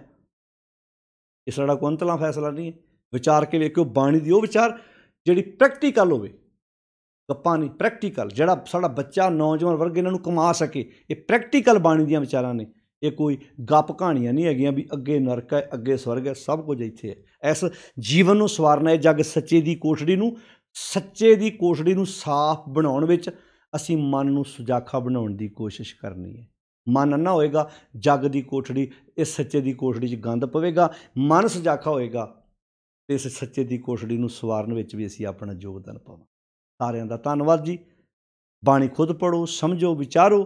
ਦਾ ਕੋਈ ਅੰਤਲਾ ਫੈਸਲਾ ਨਹੀਂ ਹੈ ਵਿਚਾਰ ਕੇ ਵੇਖਿਓ ਬਾਣੀ ਦੀ ਉਹ ਵਿਚਾਰ ਜਿਹੜੀ ਪ੍ਰੈਕਟੀਕਲ ਹੋਵੇ ਗੱਪਾਂ ਨਹੀਂ ਪ੍ਰੈਕਟੀਕਲ ਜਿਹੜਾ ਸਾਡਾ ਬੱਚਾ ਨੌਜਵਾਨ ਵਰਗ ਇਹਨਾਂ ਨੂੰ ਕਮਾ ਸਕੇ ਇਹ ਪ੍ਰੈਕਟੀਕਲ ਬਾਣੀ ਦੀਆਂ ਵਿਚਾਰਾਂ ਨੇ ਇਹ ਕੋਈ ਗੱਪ ਕਹਾਣੀਆਂ ਨਹੀਂ ਹੈਗੀਆਂ ਵੀ ਅੱਗੇ ਨਰਕ ਹੈ ਅੱਗੇ ਸਵਰਗ ਹੈ ਸਭ ਕੁਝ ਇੱਥੇ ਹੈ ਇਸ ਜੀਵਨ ਨੂੰ ਸਵਾਰਨਾ ਹੈ ਜਗ ਸੱਚੇ ਦੀ ਕੋਠੜੀ ਨੂੰ ਸੱਚੇ ਦੀ ਕੋਠੜੀ ਨੂੰ ਸਾਫ਼ ਬਣਾਉਣ ਵਿੱਚ ਅਸੀਂ ਮਨ ਨੂੰ ਸੁਜਾਖਾ ਬਣਾਉਣ ਦੀ ਕੋਸ਼ਿਸ਼ ਕਰਨੀ ਹੈ ਮਨ ਨਾ ਹੋਏਗਾ ਜਗ ਦੀ ਕੋਠੜੀ ਇਸ ਸੱਚੇ ਦੀ ਕੋਠੜੀ 'ਚ ਗੰਦ ਪਵੇਗਾ ਮਨ ਸੁਜਾਖਾ ਹੋਏਗਾ ਤੇ ਇਸ ਸੱਚੇ ਦੀ ਕੋਠੜੀ ਨੂੰ ਸਵਾਰਨ ਵਿੱਚ ਵੀ ਅਸੀਂ ਆਪਣਾ ਯੋਗਦਾਨ ਪਾਵਾਂਗੇ ਸਾਰਿਆਂ ਦਾ ਧੰਨਵਾਦ ਜੀ ਬਾਣੀ ਖੁਦ ਪੜੋ ਸਮਝੋ ਵਿਚਾਰੋ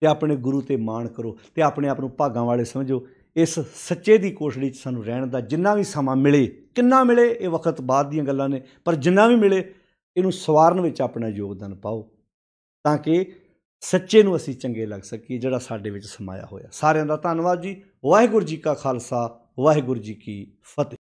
ਤੇ ਆਪਣੇ ਗੁਰੂ ਤੇ ਮਾਣ ਕਰੋ ਤੇ ਆਪਣੇ ਆਪ ਨੂੰ ਭਾਗਾਂ ਵਾਲੇ ਸਮਝੋ ਇਸ ਸੱਚੇ ਦੀ ਕੋਸ਼ੜੀ 'ਚ ਸਾਨੂੰ ਰਹਿਣ ਦਾ ਜਿੰਨਾ ਵੀ ਸਮਾਂ ਮਿਲੇ ਕਿੰਨਾ ਮਿਲੇ ਇਹ ਵਕਤ ਬਾਅਦ ਦੀਆਂ ਗੱਲਾਂ ਨੇ ਪਰ ਜਿੰਨਾ ਵੀ ਮਿਲੇ ਇਹਨੂੰ ਸਵਾਰਨ ਵਿੱਚ ਆਪਣਾ ਯੋਗਦਾਨ ਪਾਓ ਤਾਂ ਕਿ ਸੱਚੇ ਨੂੰ ਅਸੀਂ ਚੰਗੇ ਲੱਗ ਸਕੀਏ ਜਿਹੜਾ ਸਾਡੇ ਵਿੱਚ ਸਮਾਇਆ ਹੋਇਆ ਸਾਰਿਆਂ ਦਾ ਧੰਨਵਾਦ ਜੀ ਵਾਹਿਗੁਰੂ ਜੀ ਕਾ ਖਾਲਸਾ ਵਾਹਿਗੁਰੂ ਜੀ ਕੀ ਫਤਿਹ